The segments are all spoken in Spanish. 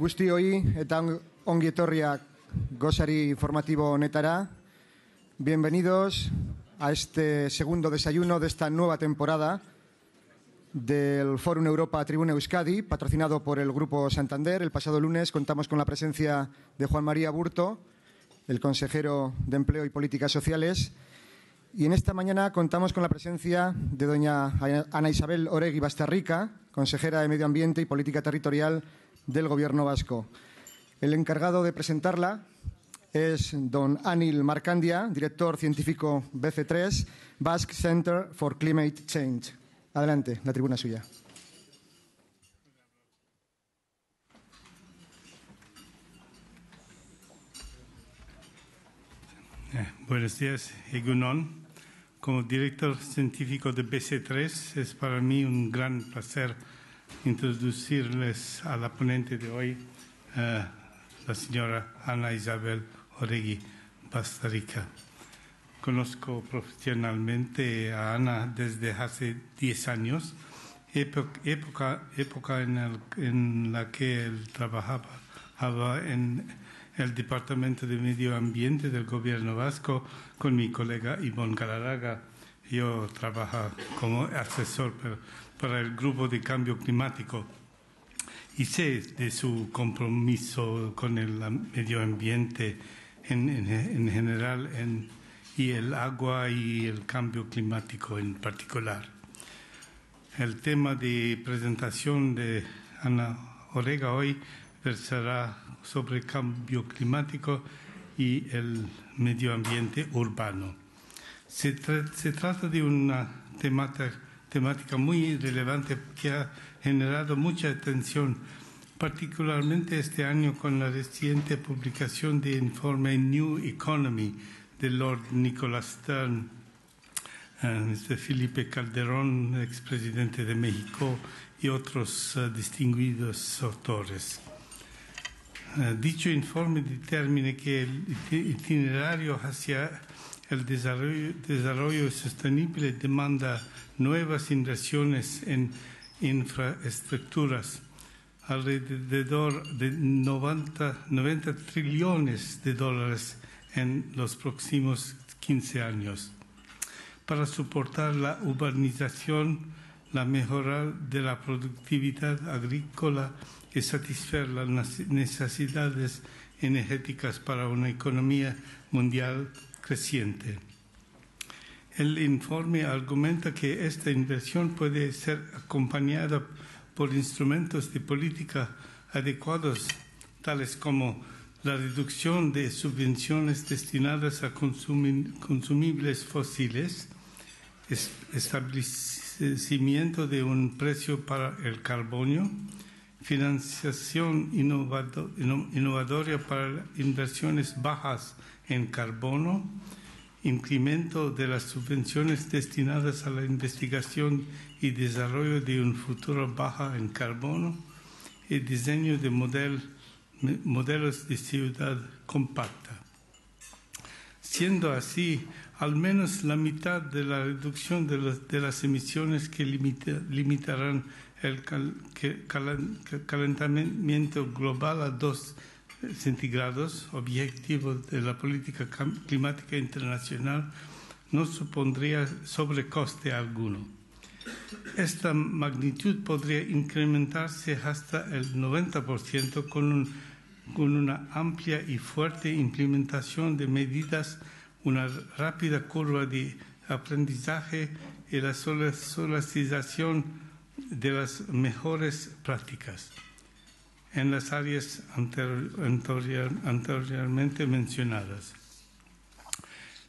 Gustio y ongi etorriak informativo honetara. Bienvenidos a este segundo desayuno de esta nueva temporada del Fórum Europa Tribuna Euskadi, patrocinado por el Grupo Santander. El pasado lunes contamos con la presencia de Juan María Burto, el consejero de Empleo y Políticas Sociales. Y en esta mañana contamos con la presencia de doña Ana Isabel Oregui Bastarrica, consejera de Medio Ambiente y Política Territorial del Gobierno vasco. El encargado de presentarla es don Anil Marcandia, director científico BC3, Basque Center for Climate Change. Adelante, la tribuna suya. Eh, buenos días, Egunon. Como director científico de BC3, es para mí un gran placer introducirles a la ponente de hoy, eh, la señora Ana Isabel Oregui Bastarica. Conozco profesionalmente a Ana desde hace 10 años, época, época en, la que él trabajaba en el Departamento de Medio Ambiente del Gobierno Vasco con mi colega Ivonne Galaraga yo trabajo como asesor para el grupo de cambio climático y sé de su compromiso con el medio ambiente en, general y el agua y el cambio climático en particular. El tema de presentación de Ana Orega hoy versará sobre cambio climático y el medio ambiente urbano. Se, trata de una temática, muy relevante que ha generado mucha atención, particularmente este año con la reciente publicación del informe New Economy de Lord Nicholas Stern, ah, este Felipe Calderón, expresidente de México, y otros ah, distinguidos autores. Ah, dicho informe determina que el itinerario hacia el desarrollo, sostenible demanda nuevas inversiones en infraestructuras, alrededor de 90, 90 trillones de dólares en los próximos 15 años. Para soportar la urbanización, la mejora de la productividad agrícola y satisfacer las necesidades energéticas para una economía mundial el informe argumenta que esta inversión puede ser acompañada por instrumentos de política adecuados, tales como la reducción de subvenciones destinadas a consumibles fósiles, establecimiento de un precio para el carbono, financiación innovadora para inversiones bajas en carbono, incremento de las subvenciones destinadas a la investigación y desarrollo de un futuro baja en carbono y diseño de modelos de ciudad compacta. Siendo así, al menos la mitad de la reducción de, las emisiones que limitarán el calentamiento global a 2 centígrados, objetivo de la política climática internacional, no supondría sobrecoste alguno. Esta magnitud podría incrementarse hasta el 90% con, con una amplia y fuerte implementación de medidas, una rápida curva de aprendizaje y la solacización de las mejores prácticas en las áreas anteriormente mencionadas.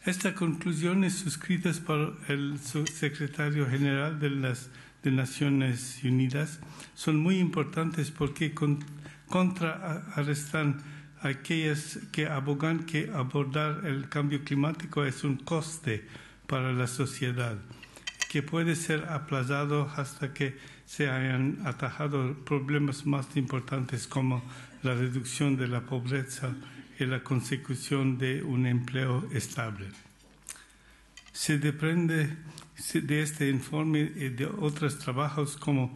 Estas conclusiones suscritas por el subsecretario general de las Naciones Unidas son muy importantes porque con, contraarrestan aquellas que abogan que abordar el cambio climático es un coste para la sociedad que puede ser aplazado hasta que se hayan atajado problemas más importantes como la reducción de la pobreza y la consecución de un empleo estable. Se depende de este informe y de otros trabajos como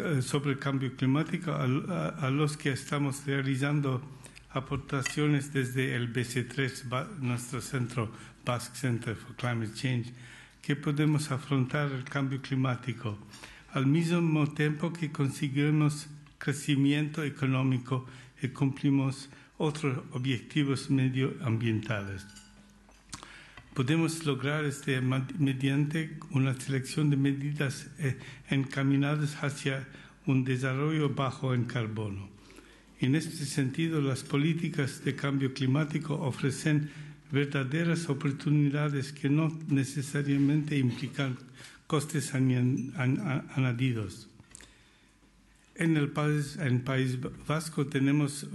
eh, sobre el cambio climático a, los que estamos realizando aportaciones desde el BC3, nuestro centro Basque Center for Climate Change que podemos afrontar el cambio climático, al mismo tiempo que conseguimos crecimiento económico y cumplimos otros objetivos medioambientales. Podemos lograr este mediante una selección de medidas eh, encaminadas hacia un desarrollo bajo en carbono. En este sentido, las políticas de cambio climático ofrecen verdaderas oportunidades que no necesariamente implican costes añadidos. En el país, vasco tenemos eh,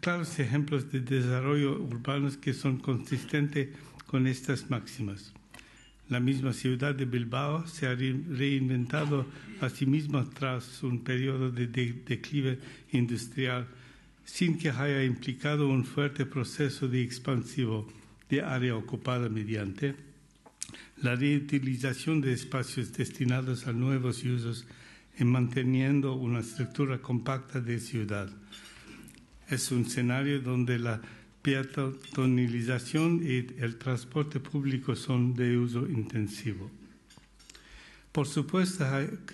claros ejemplos de desarrollo urbano que son consistentes con estas máximas. La misma ciudad de Bilbao se ha reinventado a sí misma tras un periodo de declive industrial sin que haya implicado un fuerte proceso de expansivo de área ocupada mediante la reutilización de espacios destinados a nuevos usos y manteniendo una estructura compacta de ciudad. Es un escenario donde la peatonalización y el transporte público son de uso intensivo. Por supuesto,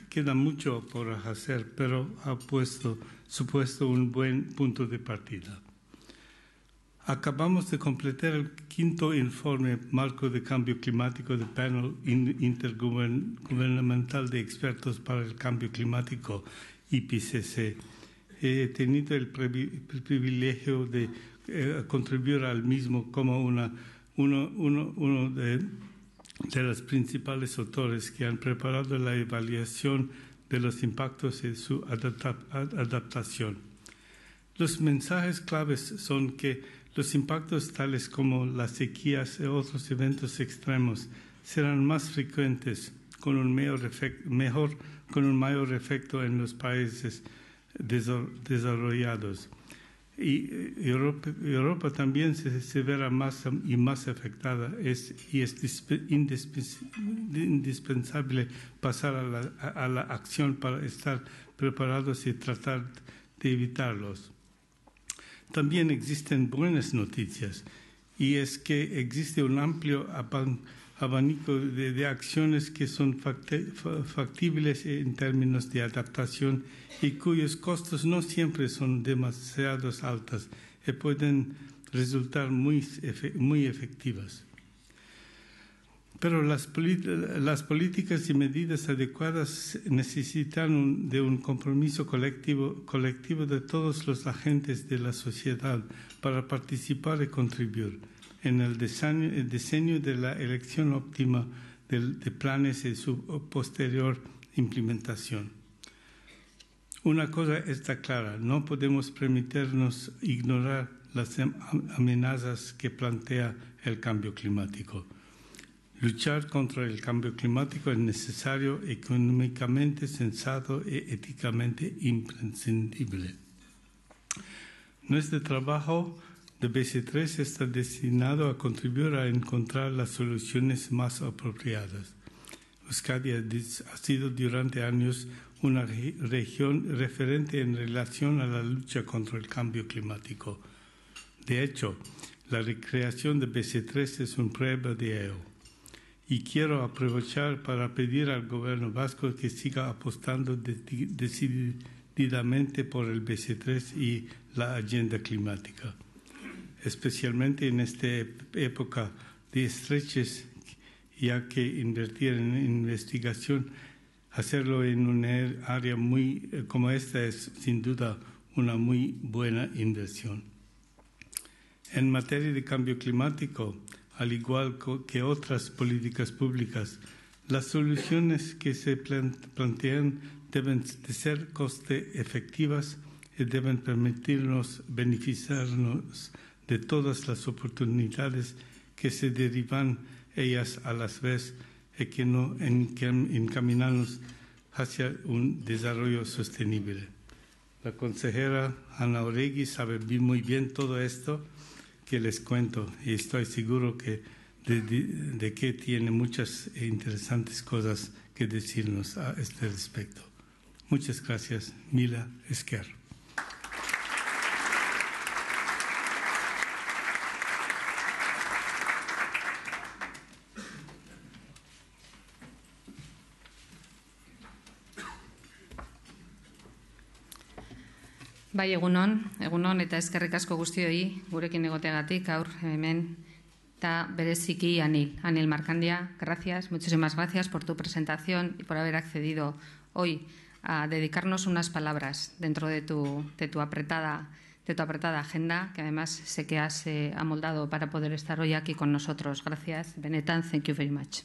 queda mucho por hacer, pero ha puesto, supuesto un buen punto de partida. Acabamos de completar el quinto informe marco de cambio climático del panel intergubernamental de expertos para el cambio climático, IPCC. He tenido el privilegio de eh, contribuir al mismo como uno, de, de los principales autores que han preparado la evaluación de los impactos y su adaptación. Los mensajes claves son que los impactos tales como las sequías y otros eventos extremos serán más frecuentes con un mayor, efecto, mejor, con un mayor efecto en los países desarrollados. Y eh, Europa, también se, verá más y más afectada y es indispensable pasar a la acción para estar preparados y tratar de evitarlos. También existen buenas noticias y es que existe un amplio abanico de, acciones que son factibles en términos de adaptación y cuyos costos no siempre son demasiado altos y eh, pueden resultar muy, muy efectivas pero las, políticas y medidas adecuadas necesitan de un compromiso colectivo, de todos los agentes de la sociedad para participar y contribuir en el diseño, de la elección óptima de, de planes y su posterior implementación. Una cosa está clara, no podemos permitirnos ignorar las amenazas que plantea el cambio climático Luchar contra el cambio climático es necesario, económicamente sensato y e éticamente imprescindible. Nuestro trabajo de BC3 está destinado a contribuir a encontrar las soluciones más apropiadas. Euskadi ha sido durante años una región referente en relación a la lucha contra el cambio climático. De hecho, la recreación de BC3 es un prueba de ello y quiero aprovechar para pedir al gobierno vasco que siga apostando decididamente por el BC3 y la agenda climática, especialmente en esta época de estreches, ya que invertir en investigación, hacerlo en un área muy eh, como esta es sin duda una muy buena inversión. En materia de cambio climático, al igual que otras políticas públicas. Las soluciones que se plantean deben de ser coste efectivas y deben permitirnos beneficiarnos de todas las oportunidades que se derivan ellas a las vez y que no encaminarnos hacia un desarrollo sostenible. La consejera Ana Oregui sabe muy bien todo esto que les cuento y estoy seguro que de, que tiene muchas e interesantes cosas que decirnos a este respecto. Muchas gracias, Mila Esquer. Bai, egunon, egunon eta eskerrik asko guztioi gurekin egoteagatik emen, hemen eta bereziki Anil. Anil Marcandia, gracias, muchísimas gracias por tu presentación y por haber accedido hoy a dedicarnos unas palabras dentro de tu, de tu apretada de tu apretada agenda, que además sé que has eh, amoldado para poder estar hoy aquí con nosotros. Gracias, Benetan, thank you very much.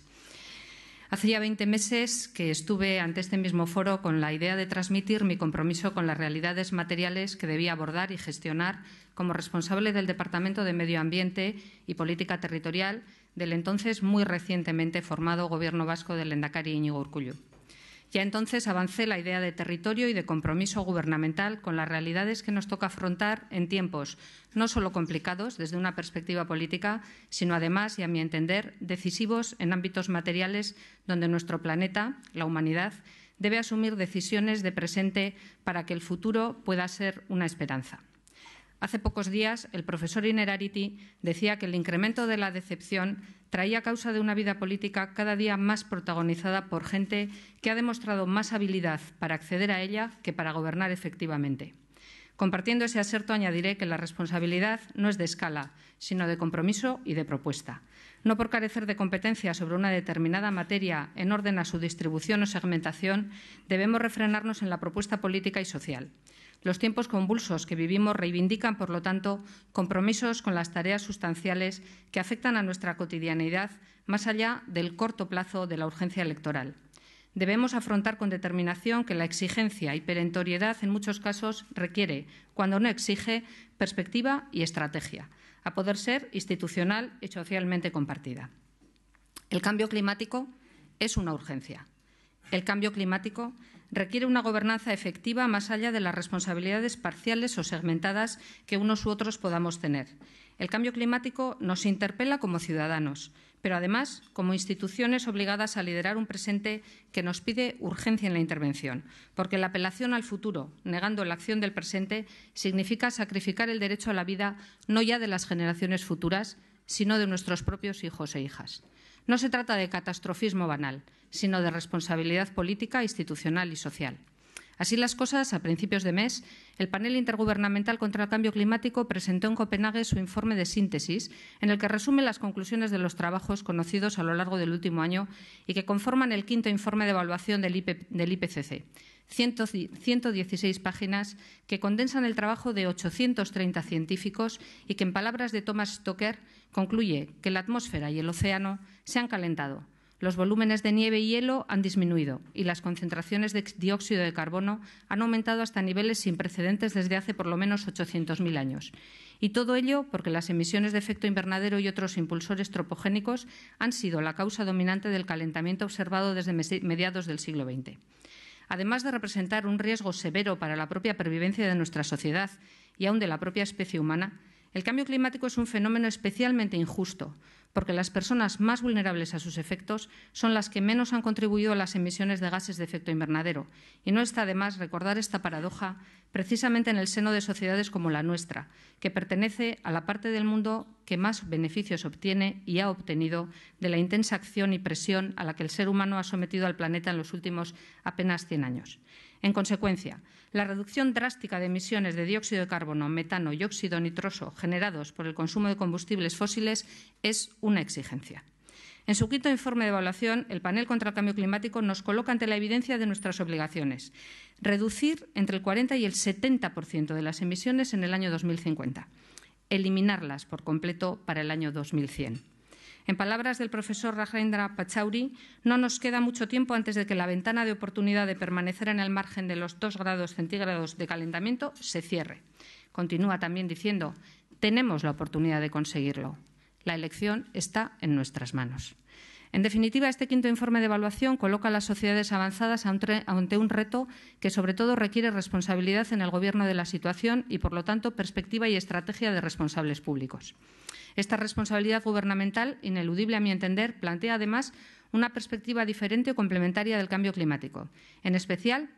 Hace ya 20 meses que estuve ante este mismo foro con la idea de transmitir mi compromiso con las realidades materiales que debía abordar y gestionar como responsable del Departamento de Medio Ambiente y Política Territorial del entonces muy recientemente formado Gobierno Vasco del Endacari Íñigo Urcullu. Ya entonces avancé la idea de territorio y de compromiso gubernamental con las realidades que nos toca afrontar en tiempos no solo complicados desde una perspectiva política, sino además, y a mi entender, decisivos en ámbitos materiales donde nuestro planeta, la humanidad, debe asumir decisiones de presente para que el futuro pueda ser una esperanza. Hace pocos días, el profesor Inerarity decía que el incremento de la decepción traía a causa de una vida política cada día más protagonizada por gente que ha demostrado más habilidad para acceder a ella que para gobernar efectivamente. Compartiendo ese aserto, añadiré que la responsabilidad no es de escala, sino de compromiso y de propuesta. No por carecer de competencia sobre una determinada materia en orden a su distribución o segmentación, debemos refrenarnos en la propuesta política y social. Los tiempos convulsos que vivimos reivindican, por lo tanto, compromisos con las tareas sustanciales que afectan a nuestra cotidianidad más allá del corto plazo de la urgencia electoral. Debemos afrontar con determinación que la exigencia y perentoriedad en muchos casos requiere, cuando no exige, perspectiva y estrategia, a poder ser institucional y socialmente compartida. El cambio climático es una urgencia. El cambio climático requiere una gobernanza efectiva más allá de las responsabilidades parciales o segmentadas que unos u otros podamos tener. El cambio climático nos interpela como ciudadanos, pero además como instituciones obligadas a liderar un presente que nos pide urgencia en la intervención, porque la apelación al futuro, negando la acción del presente, significa sacrificar el derecho a la vida no ya de las generaciones futuras, sino de nuestros propios hijos e hijas. No se trata de catastrofismo banal, sino de responsabilidad política, institucional y social. Así las cosas, a principios de mes, el panel intergubernamental contra el cambio climático presentó en Copenhague su informe de síntesis, en el que resume las conclusiones de los trabajos conocidos a lo largo del último año y que conforman el quinto informe de evaluación del, IPCC. 116 páginas que condensan el trabajo de 830 científicos y que, en palabras de Thomas Stoker, Concluye que la atmósfera y el océano se han calentado, los volúmenes de nieve y hielo han disminuido y las concentraciones de dióxido de carbono han aumentado hasta niveles sin precedentes desde hace por lo menos 800.000 años. Y todo ello porque las emisiones de efecto invernadero y otros impulsores tropogénicos han sido la causa dominante del calentamiento observado desde mediados del siglo XX. Además de representar un riesgo severo para la propia pervivencia de nuestra sociedad y aún de la propia especie humana, el cambio climático es un fenómeno especialmente injusto, porque las personas más vulnerables a sus efectos son las que menos han contribuido a las emisiones de gases de efecto invernadero. Y no está de más recordar esta paradoja precisamente en el seno de sociedades como la nuestra, que pertenece a la parte del mundo que más beneficios obtiene y ha obtenido de la intensa acción y presión a la que el ser humano ha sometido al planeta en los últimos apenas 100 años. En consecuencia, la reducción drástica de emisiones de dióxido de carbono, metano y óxido nitroso generados por el consumo de combustibles fósiles es una exigencia. En su quinto informe de evaluación, el panel contra el cambio climático nos coloca ante la evidencia de nuestras obligaciones. Reducir entre el 40 y el 70% de las emisiones en el año 2050. Eliminarlas por completo para el año 2100 en palabras del profesor Rajendra Pachauri, no nos queda mucho tiempo antes de que la ventana de oportunidad de permanecer en el margen de los 2 grados centígrados de calentamiento se cierre. Continúa también diciendo, tenemos la oportunidad de conseguirlo. La elección está en nuestras manos. En definitiva, este quinto informe de evaluación coloca a las sociedades avanzadas ante un reto que, sobre todo, requiere responsabilidad en el gobierno de la situación y, por lo tanto, perspectiva y estrategia de responsables públicos. Esta responsabilidad gubernamental, ineludible a mi entender, plantea además una perspectiva diferente o complementaria del cambio climático, en especial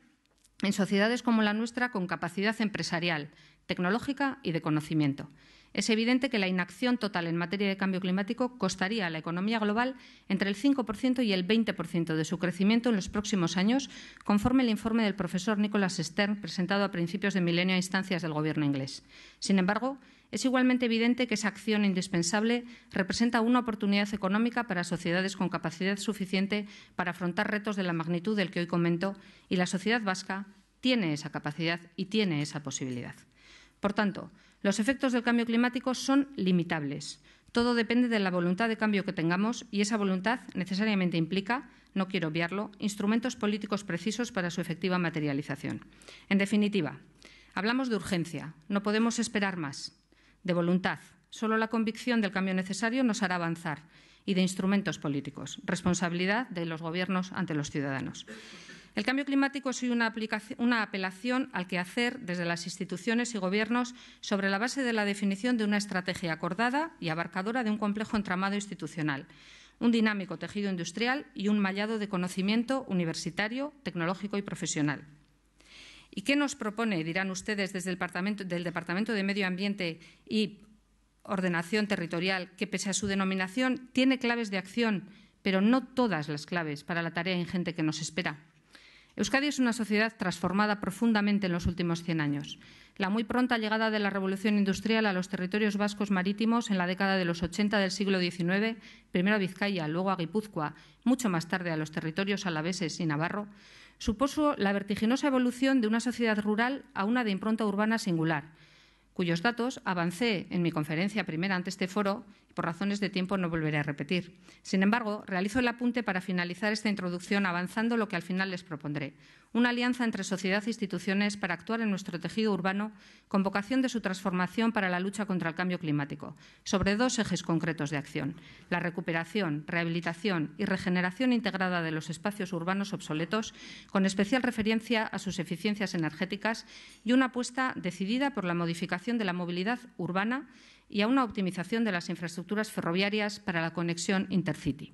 en sociedades como la nuestra con capacidad empresarial, tecnológica y de conocimiento. Es evidente que la inacción total en materia de cambio climático costaría a la economía global entre el 5% y el 20% de su crecimiento en los próximos años, conforme el informe del profesor Nicholas Stern presentado a principios de milenio a instancias del Gobierno inglés. Sin embargo, es igualmente evidente que esa acción indispensable representa una oportunidad económica para sociedades con capacidad suficiente para afrontar retos de la magnitud del que hoy comento y la sociedad vasca tiene esa capacidad y tiene esa posibilidad. Por tanto, los efectos del cambio climático son limitables. Todo depende de la voluntad de cambio que tengamos y esa voluntad necesariamente implica, no quiero obviarlo, instrumentos políticos precisos para su efectiva materialización. En definitiva, hablamos de urgencia, no podemos esperar más de voluntad. Solo la convicción del cambio necesario nos hará avanzar y de instrumentos políticos, responsabilidad de los gobiernos ante los ciudadanos. El cambio climático es una, una, apelación al que hacer desde las instituciones y gobiernos sobre la base de la definición de una estrategia acordada y abarcadora de un complejo entramado institucional, un dinámico tejido industrial y un mallado de conocimiento universitario, tecnológico y profesional. ¿Y qué nos propone, dirán ustedes, desde el Departamento, del Departamento de Medio Ambiente y Ordenación Territorial, que pese a su denominación tiene claves de acción, pero no todas las claves para la tarea ingente que nos espera? Euskadi es una sociedad transformada profundamente en los últimos 100 años. La muy pronta llegada de la revolución industrial a los territorios vascos marítimos en la década de los 80 del siglo XIX, primero a Vizcaya, luego a Guipúzcoa, mucho más tarde a los territorios alaveses y navarro, supuso la vertiginosa evolución de una sociedad rural a una de impronta urbana singular, cuyos datos avancé en mi conferencia primera ante este foro por razones de tiempo no volveré a repetir. Sin embargo, realizo el apunte para finalizar esta introducción avanzando lo que al final les propondré. Una alianza entre sociedad e instituciones para actuar en nuestro tejido urbano con vocación de su transformación para la lucha contra el cambio climático, sobre dos ejes concretos de acción. La recuperación, rehabilitación y regeneración integrada de los espacios urbanos obsoletos, con especial referencia a sus eficiencias energéticas y una apuesta decidida por la modificación de la movilidad urbana y a una optimización de las infraestructuras ferroviarias para la conexión intercity.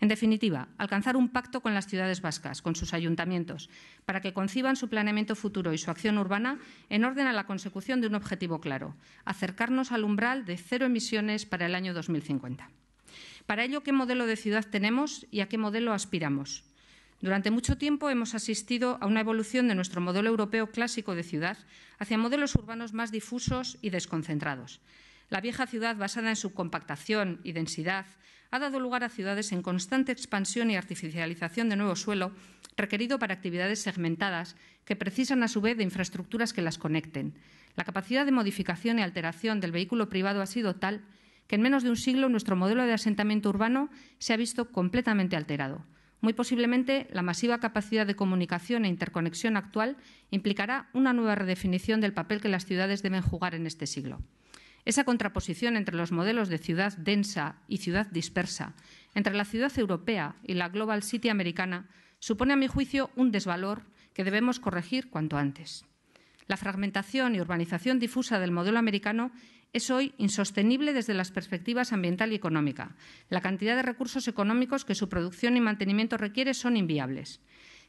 En definitiva, alcanzar un pacto con las ciudades vascas, con sus ayuntamientos, para que conciban su planeamiento futuro y su acción urbana en orden a la consecución de un objetivo claro, acercarnos al umbral de cero emisiones para el año 2050. Para ello, ¿qué modelo de ciudad tenemos y a qué modelo aspiramos? Durante mucho tiempo hemos asistido a una evolución de nuestro modelo europeo clásico de ciudad hacia modelos urbanos más difusos y desconcentrados. La vieja ciudad, basada en su compactación y densidad, ha dado lugar a ciudades en constante expansión y artificialización de nuevo suelo, requerido para actividades segmentadas que precisan a su vez de infraestructuras que las conecten. La capacidad de modificación y alteración del vehículo privado ha sido tal que en menos de un siglo nuestro modelo de asentamiento urbano se ha visto completamente alterado. Muy posiblemente, la masiva capacidad de comunicación e interconexión actual implicará una nueva redefinición del papel que las ciudades deben jugar en este siglo. Esa contraposición entre los modelos de ciudad densa y ciudad dispersa, entre la ciudad europea y la Global City americana, supone, a mi juicio, un desvalor que debemos corregir cuanto antes. La fragmentación y urbanización difusa del modelo americano es hoy insostenible desde las perspectivas ambiental y económica. La cantidad de recursos económicos que su producción y mantenimiento requiere son inviables.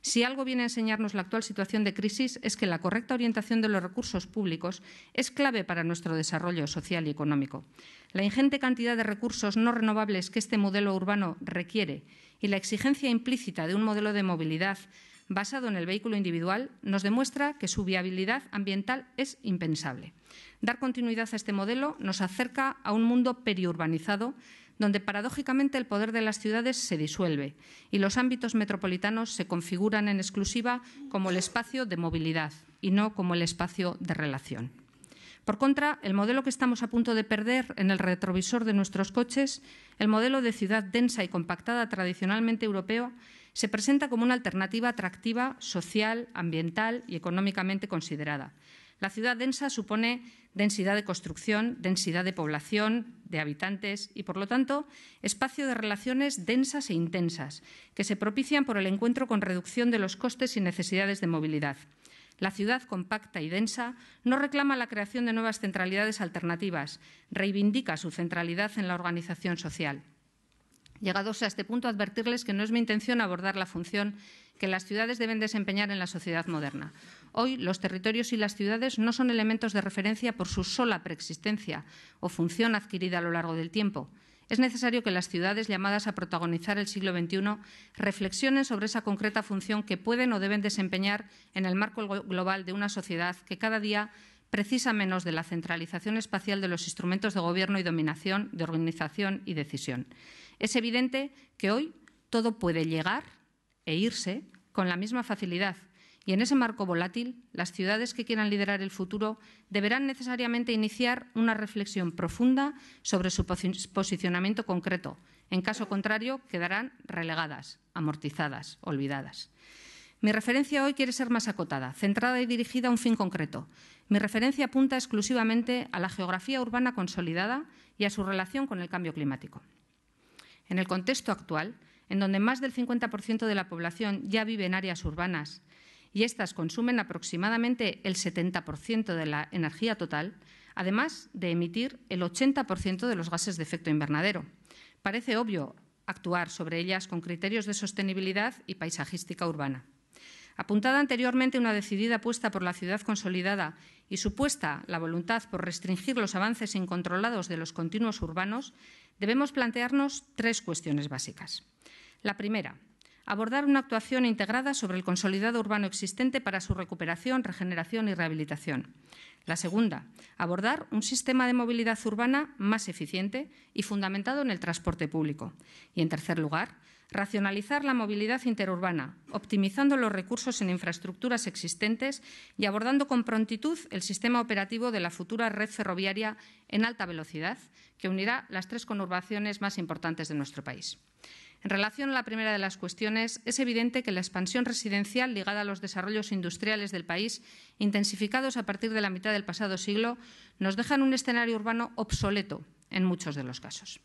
Si algo viene a enseñarnos la actual situación de crisis es que la correcta orientación de los recursos públicos es clave para nuestro desarrollo social y económico. La ingente cantidad de recursos no renovables que este modelo urbano requiere y la exigencia implícita de un modelo de movilidad basado en el vehículo individual nos demuestra que su viabilidad ambiental es impensable. Dar continuidad a este modelo nos acerca a un mundo periurbanizado donde paradójicamente el poder de las ciudades se disuelve y los ámbitos metropolitanos se configuran en exclusiva como el espacio de movilidad y no como el espacio de relación. Por contra, el modelo que estamos a punto de perder en el retrovisor de nuestros coches, el modelo de ciudad densa y compactada tradicionalmente europeo, se presenta como una alternativa atractiva, social, ambiental y económicamente considerada, la ciudad densa supone densidad de construcción, densidad de población, de habitantes y, por lo tanto, espacio de relaciones densas e intensas, que se propician por el encuentro con reducción de los costes y necesidades de movilidad. La ciudad compacta y densa no reclama la creación de nuevas centralidades alternativas, reivindica su centralidad en la organización social. Llegados a este punto, advertirles que no es mi intención abordar la función que las ciudades deben desempeñar en la sociedad moderna. Hoy los territorios y las ciudades no son elementos de referencia por su sola preexistencia o función adquirida a lo largo del tiempo. Es necesario que las ciudades llamadas a protagonizar el siglo XXI reflexionen sobre esa concreta función que pueden o deben desempeñar en el marco global de una sociedad que cada día precisa menos de la centralización espacial de los instrumentos de gobierno y dominación, de organización y decisión. Es evidente que hoy todo puede llegar e irse con la misma facilidad y en ese marco volátil, las ciudades que quieran liderar el futuro deberán necesariamente iniciar una reflexión profunda sobre su posicionamiento concreto. En caso contrario, quedarán relegadas, amortizadas, olvidadas. Mi referencia hoy quiere ser más acotada, centrada y dirigida a un fin concreto. Mi referencia apunta exclusivamente a la geografía urbana consolidada y a su relación con el cambio climático. En el contexto actual, en donde más del 50% de la población ya vive en áreas urbanas y estas consumen aproximadamente el 70% de la energía total, además de emitir el 80% de los gases de efecto invernadero. Parece obvio actuar sobre ellas con criterios de sostenibilidad y paisajística urbana. Apuntada anteriormente una decidida apuesta por la ciudad consolidada y supuesta la voluntad por restringir los avances incontrolados de los continuos urbanos, debemos plantearnos tres cuestiones básicas. La primera, abordar una actuación integrada sobre el consolidado urbano existente para su recuperación, regeneración y rehabilitación. La segunda, abordar un sistema de movilidad urbana más eficiente y fundamentado en el transporte público. Y, en tercer lugar, racionalizar la movilidad interurbana, optimizando los recursos en infraestructuras existentes y abordando con prontitud el sistema operativo de la futura red ferroviaria en alta velocidad, que unirá las tres conurbaciones más importantes de nuestro país. En relación a la primera de las cuestiones, es evidente que la expansión residencial ligada a los desarrollos industriales del país, intensificados a partir de la mitad del pasado siglo, nos dejan un escenario urbano obsoleto en muchos de los casos.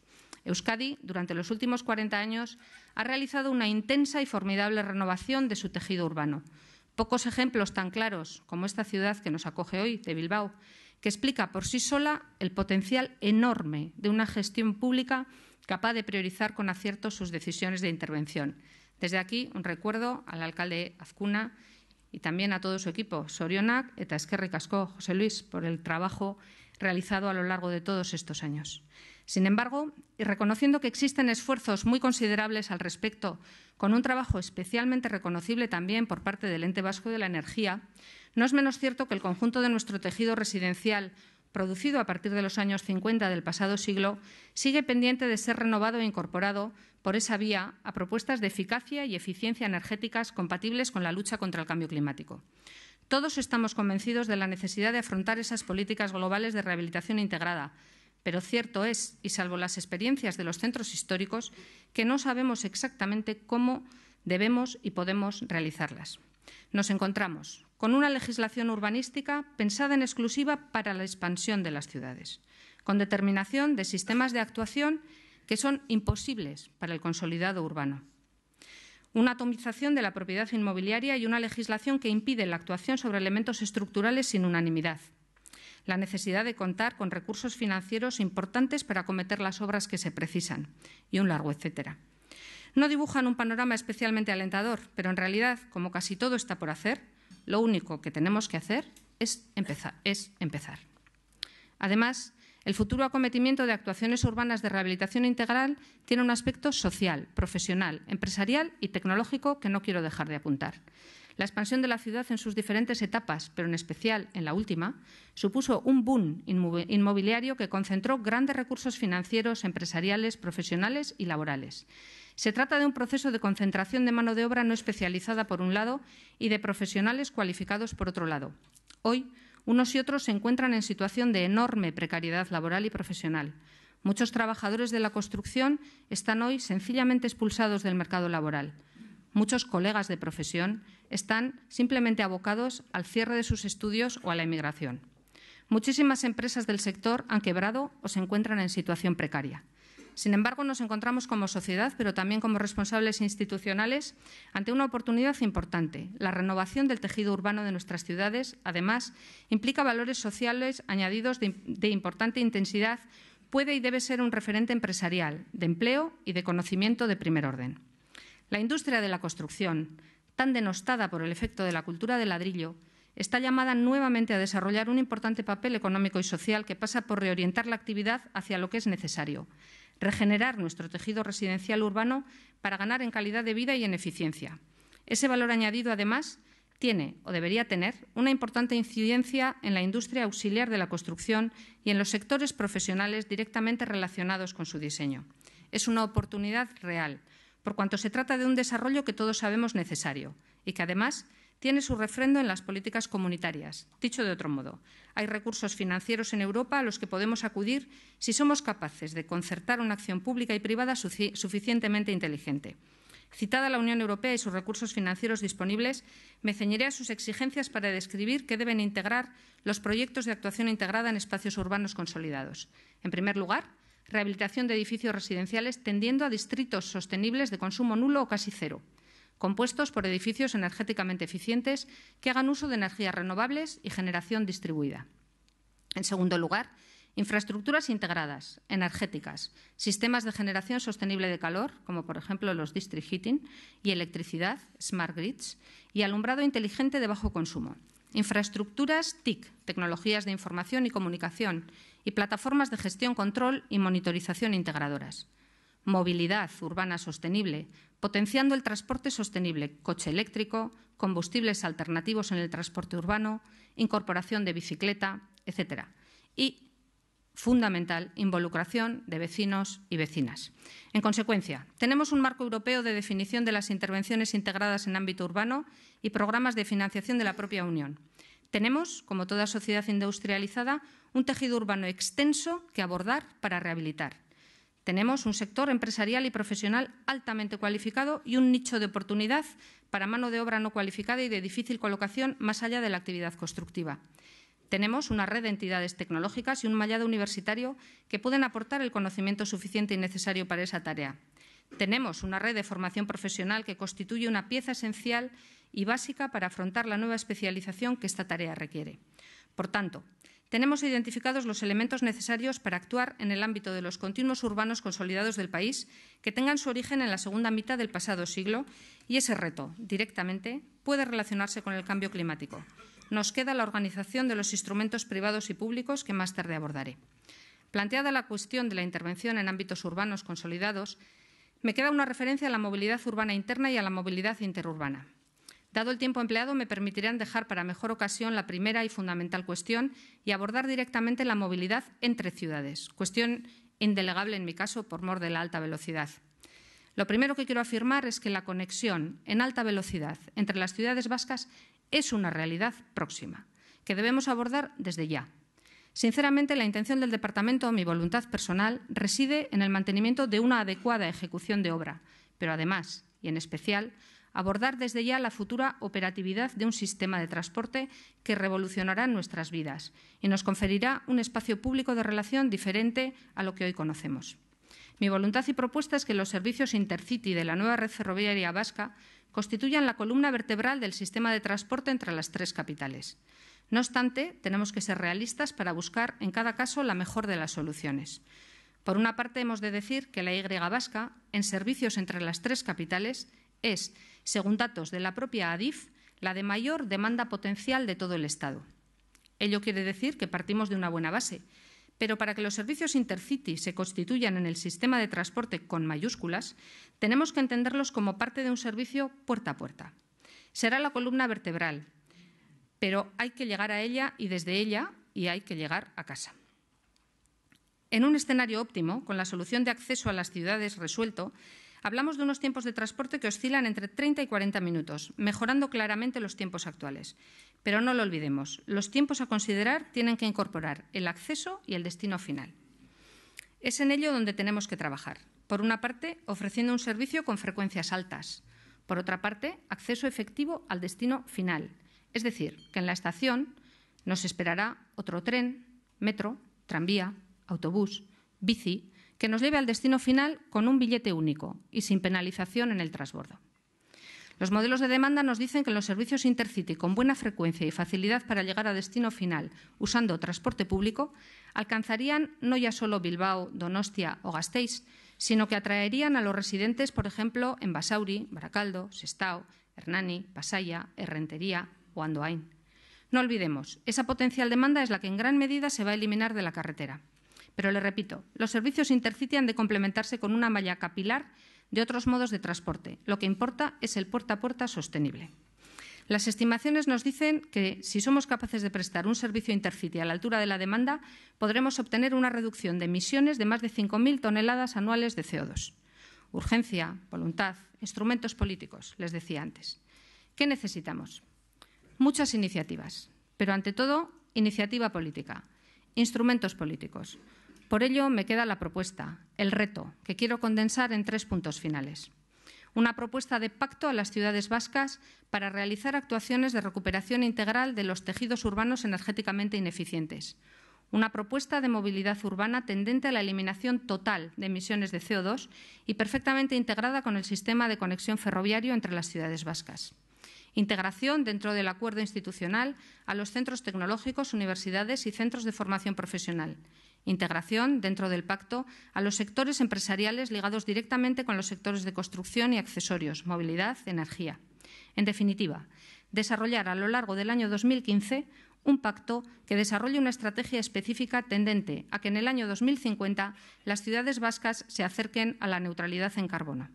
Euskadi, durante los últimos 40 años, ha realizado una intensa y formidable renovación de su tejido urbano. Pocos ejemplos tan claros como esta ciudad que nos acoge hoy, de Bilbao, que explica por sí sola el potencial enorme de una gestión pública capaz de priorizar con acierto sus decisiones de intervención. Desde aquí, un recuerdo al alcalde Azcuna y también a todo su equipo, Sorionak eta y Casco, José Luis, por el trabajo realizado a lo largo de todos estos años. Sin embargo, y reconociendo que existen esfuerzos muy considerables al respecto, con un trabajo especialmente reconocible también por parte del Ente Vasco de la Energía, no es menos cierto que el conjunto de nuestro tejido residencial producido a partir de los años 50 del pasado siglo, sigue pendiente de ser renovado e incorporado por esa vía a propuestas de eficacia y eficiencia energéticas compatibles con la lucha contra el cambio climático. Todos estamos convencidos de la necesidad de afrontar esas políticas globales de rehabilitación integrada, pero cierto es, y salvo las experiencias de los centros históricos, que no sabemos exactamente cómo debemos y podemos realizarlas. Nos encontramos con una legislación urbanística pensada en exclusiva para la expansión de las ciudades, con determinación de sistemas de actuación que son imposibles para el consolidado urbano. Una atomización de la propiedad inmobiliaria y una legislación que impide la actuación sobre elementos estructurales sin unanimidad. La necesidad de contar con recursos financieros importantes para acometer las obras que se precisan y un largo etcétera no dibujan un panorama especialmente alentador, pero en realidad, como casi todo está por hacer, lo único que tenemos que hacer es empezar. Es empezar. Además, el futuro acometimiento de actuaciones urbanas de rehabilitación integral tiene un aspecto social, profesional, empresarial y tecnológico que no quiero dejar de apuntar. La expansión de la ciudad en sus diferentes etapas, pero en especial en la última, supuso un boom inmobiliario que concentró grandes recursos financieros, empresariales, profesionales y laborales. Se trata de un proceso de concentración de mano de obra no especializada por un lado y de profesionales cualificados por otro lado. Hoy, unos y otros se encuentran en situación de enorme precariedad laboral y profesional. Muchos trabajadores de la construcción están hoy sencillamente expulsados del mercado laboral. Muchos colegas de profesión están simplemente abocados al cierre de sus estudios o a la emigración. Muchísimas empresas del sector han quebrado o se encuentran en situación precaria. Sin embargo, nos encontramos como sociedad, pero también como responsables institucionales, ante una oportunidad importante. La renovación del tejido urbano de nuestras ciudades, además, implica valores sociales añadidos de, importante intensidad, puede y debe ser un referente empresarial, de empleo y de conocimiento de primer orden. La industria de la construcción, tan denostada por el efecto de la cultura del ladrillo, está llamada nuevamente a desarrollar un importante papel económico y social que pasa por reorientar la actividad hacia lo que es necesario, regenerar nuestro tejido residencial urbano para ganar en calidad de vida y en eficiencia. Ese valor añadido, además, tiene o debería tener una importante incidencia en la industria auxiliar de la construcción y en los sectores profesionales directamente relacionados con su diseño. Es una oportunidad real, por cuanto se trata de un desarrollo que todos sabemos necesario y que además tiene su refrendo en las políticas comunitarias. Dicho de otro modo, hay recursos financieros en Europa a los que podemos acudir si somos capaces de concertar una acción pública y privada suficientemente inteligente. Citada la Unión Europea y sus recursos financieros disponibles, me ceñiré a sus exigencias para describir qué deben integrar los proyectos de actuación integrada en espacios urbanos consolidados. En primer lugar, rehabilitación de edificios residenciales tendiendo a distritos sostenibles de consumo nulo o casi cero compuestos por edificios energéticamente eficientes que hagan uso de energías renovables y generación distribuida. En segundo lugar, infraestructuras integradas, energéticas, sistemas de generación sostenible de calor, como por ejemplo los district heating, y electricidad, smart grids, y alumbrado inteligente de bajo consumo. Infraestructuras TIC, tecnologías de información y comunicación, y plataformas de gestión, control y monitorización integradoras movilidad urbana sostenible, potenciando el transporte sostenible, coche eléctrico, combustibles alternativos en el transporte urbano, incorporación de bicicleta, etc. Y, fundamental, involucración de vecinos y vecinas. En consecuencia, tenemos un marco europeo de definición de las intervenciones integradas en ámbito urbano y programas de financiación de la propia Unión. Tenemos, como toda sociedad industrializada, un tejido urbano extenso que abordar para rehabilitar tenemos un sector empresarial y profesional altamente cualificado y un nicho de oportunidad para mano de obra no cualificada y de difícil colocación más allá de la actividad constructiva. Tenemos una red de entidades tecnológicas y un mallado universitario que pueden aportar el conocimiento suficiente y necesario para esa tarea. Tenemos una red de formación profesional que constituye una pieza esencial y básica para afrontar la nueva especialización que esta tarea requiere. Por tanto, tenemos identificados los elementos necesarios para actuar en el ámbito de los continuos urbanos consolidados del país que tengan su origen en la segunda mitad del pasado siglo y ese reto, directamente, puede relacionarse con el cambio climático. Nos queda la organización de los instrumentos privados y públicos que más tarde abordaré. Planteada la cuestión de la intervención en ámbitos urbanos consolidados, me queda una referencia a la movilidad urbana interna y a la movilidad interurbana. Dado el tiempo empleado, me permitirán dejar para mejor ocasión la primera y fundamental cuestión y abordar directamente la movilidad entre ciudades, cuestión indelegable en mi caso por mor de la alta velocidad. Lo primero que quiero afirmar es que la conexión en alta velocidad entre las ciudades vascas es una realidad próxima, que debemos abordar desde ya. Sinceramente, la intención del Departamento, mi voluntad personal, reside en el mantenimiento de una adecuada ejecución de obra, pero además, y en especial, abordar desde ya la futura operatividad de un sistema de transporte que revolucionará nuestras vidas y nos conferirá un espacio público de relación diferente a lo que hoy conocemos. Mi voluntad y propuesta es que los servicios Intercity de la nueva red ferroviaria vasca constituyan la columna vertebral del sistema de transporte entre las tres capitales. No obstante, tenemos que ser realistas para buscar en cada caso la mejor de las soluciones. Por una parte, hemos de decir que la Y vasca, en servicios entre las tres capitales, es, según datos de la propia ADIF, la de mayor demanda potencial de todo el Estado. Ello quiere decir que partimos de una buena base, pero para que los servicios Intercity se constituyan en el sistema de transporte con mayúsculas, tenemos que entenderlos como parte de un servicio puerta a puerta. Será la columna vertebral, pero hay que llegar a ella y desde ella y hay que llegar a casa. En un escenario óptimo, con la solución de acceso a las ciudades resuelto, Hablamos de unos tiempos de transporte que oscilan entre 30 y 40 minutos, mejorando claramente los tiempos actuales. Pero no lo olvidemos, los tiempos a considerar tienen que incorporar el acceso y el destino final. Es en ello donde tenemos que trabajar. Por una parte, ofreciendo un servicio con frecuencias altas. Por otra parte, acceso efectivo al destino final. Es decir, que en la estación nos esperará otro tren, metro, tranvía, autobús, bici, que nos lleve al destino final con un billete único y sin penalización en el transbordo. Los modelos de demanda nos dicen que los servicios Intercity con buena frecuencia y facilidad para llegar a destino final usando transporte público alcanzarían no ya solo Bilbao, Donostia o Gasteiz, sino que atraerían a los residentes, por ejemplo, en Basauri, Baracaldo, Sestao, Hernani, Pasaya, Errentería o Andoain. No olvidemos, esa potencial demanda es la que en gran medida se va a eliminar de la carretera. Pero le repito, los servicios Intercity han de complementarse con una malla capilar de otros modos de transporte. Lo que importa es el puerta a puerta sostenible. Las estimaciones nos dicen que si somos capaces de prestar un servicio Intercity a la altura de la demanda, podremos obtener una reducción de emisiones de más de 5.000 toneladas anuales de CO2. Urgencia, voluntad, instrumentos políticos, les decía antes. ¿Qué necesitamos? Muchas iniciativas, pero ante todo, iniciativa política, instrumentos políticos. Por ello, me queda la propuesta, el reto, que quiero condensar en tres puntos finales. Una propuesta de pacto a las ciudades vascas para realizar actuaciones de recuperación integral de los tejidos urbanos energéticamente ineficientes. Una propuesta de movilidad urbana tendente a la eliminación total de emisiones de CO2 y perfectamente integrada con el sistema de conexión ferroviario entre las ciudades vascas. Integración dentro del acuerdo institucional a los centros tecnológicos, universidades y centros de formación profesional integración dentro del pacto a los sectores empresariales ligados directamente con los sectores de construcción y accesorios, movilidad, energía. En definitiva, desarrollar a lo largo del año 2015 un pacto que desarrolle una estrategia específica tendente a que en el año 2050 las ciudades vascas se acerquen a la neutralidad en carbono.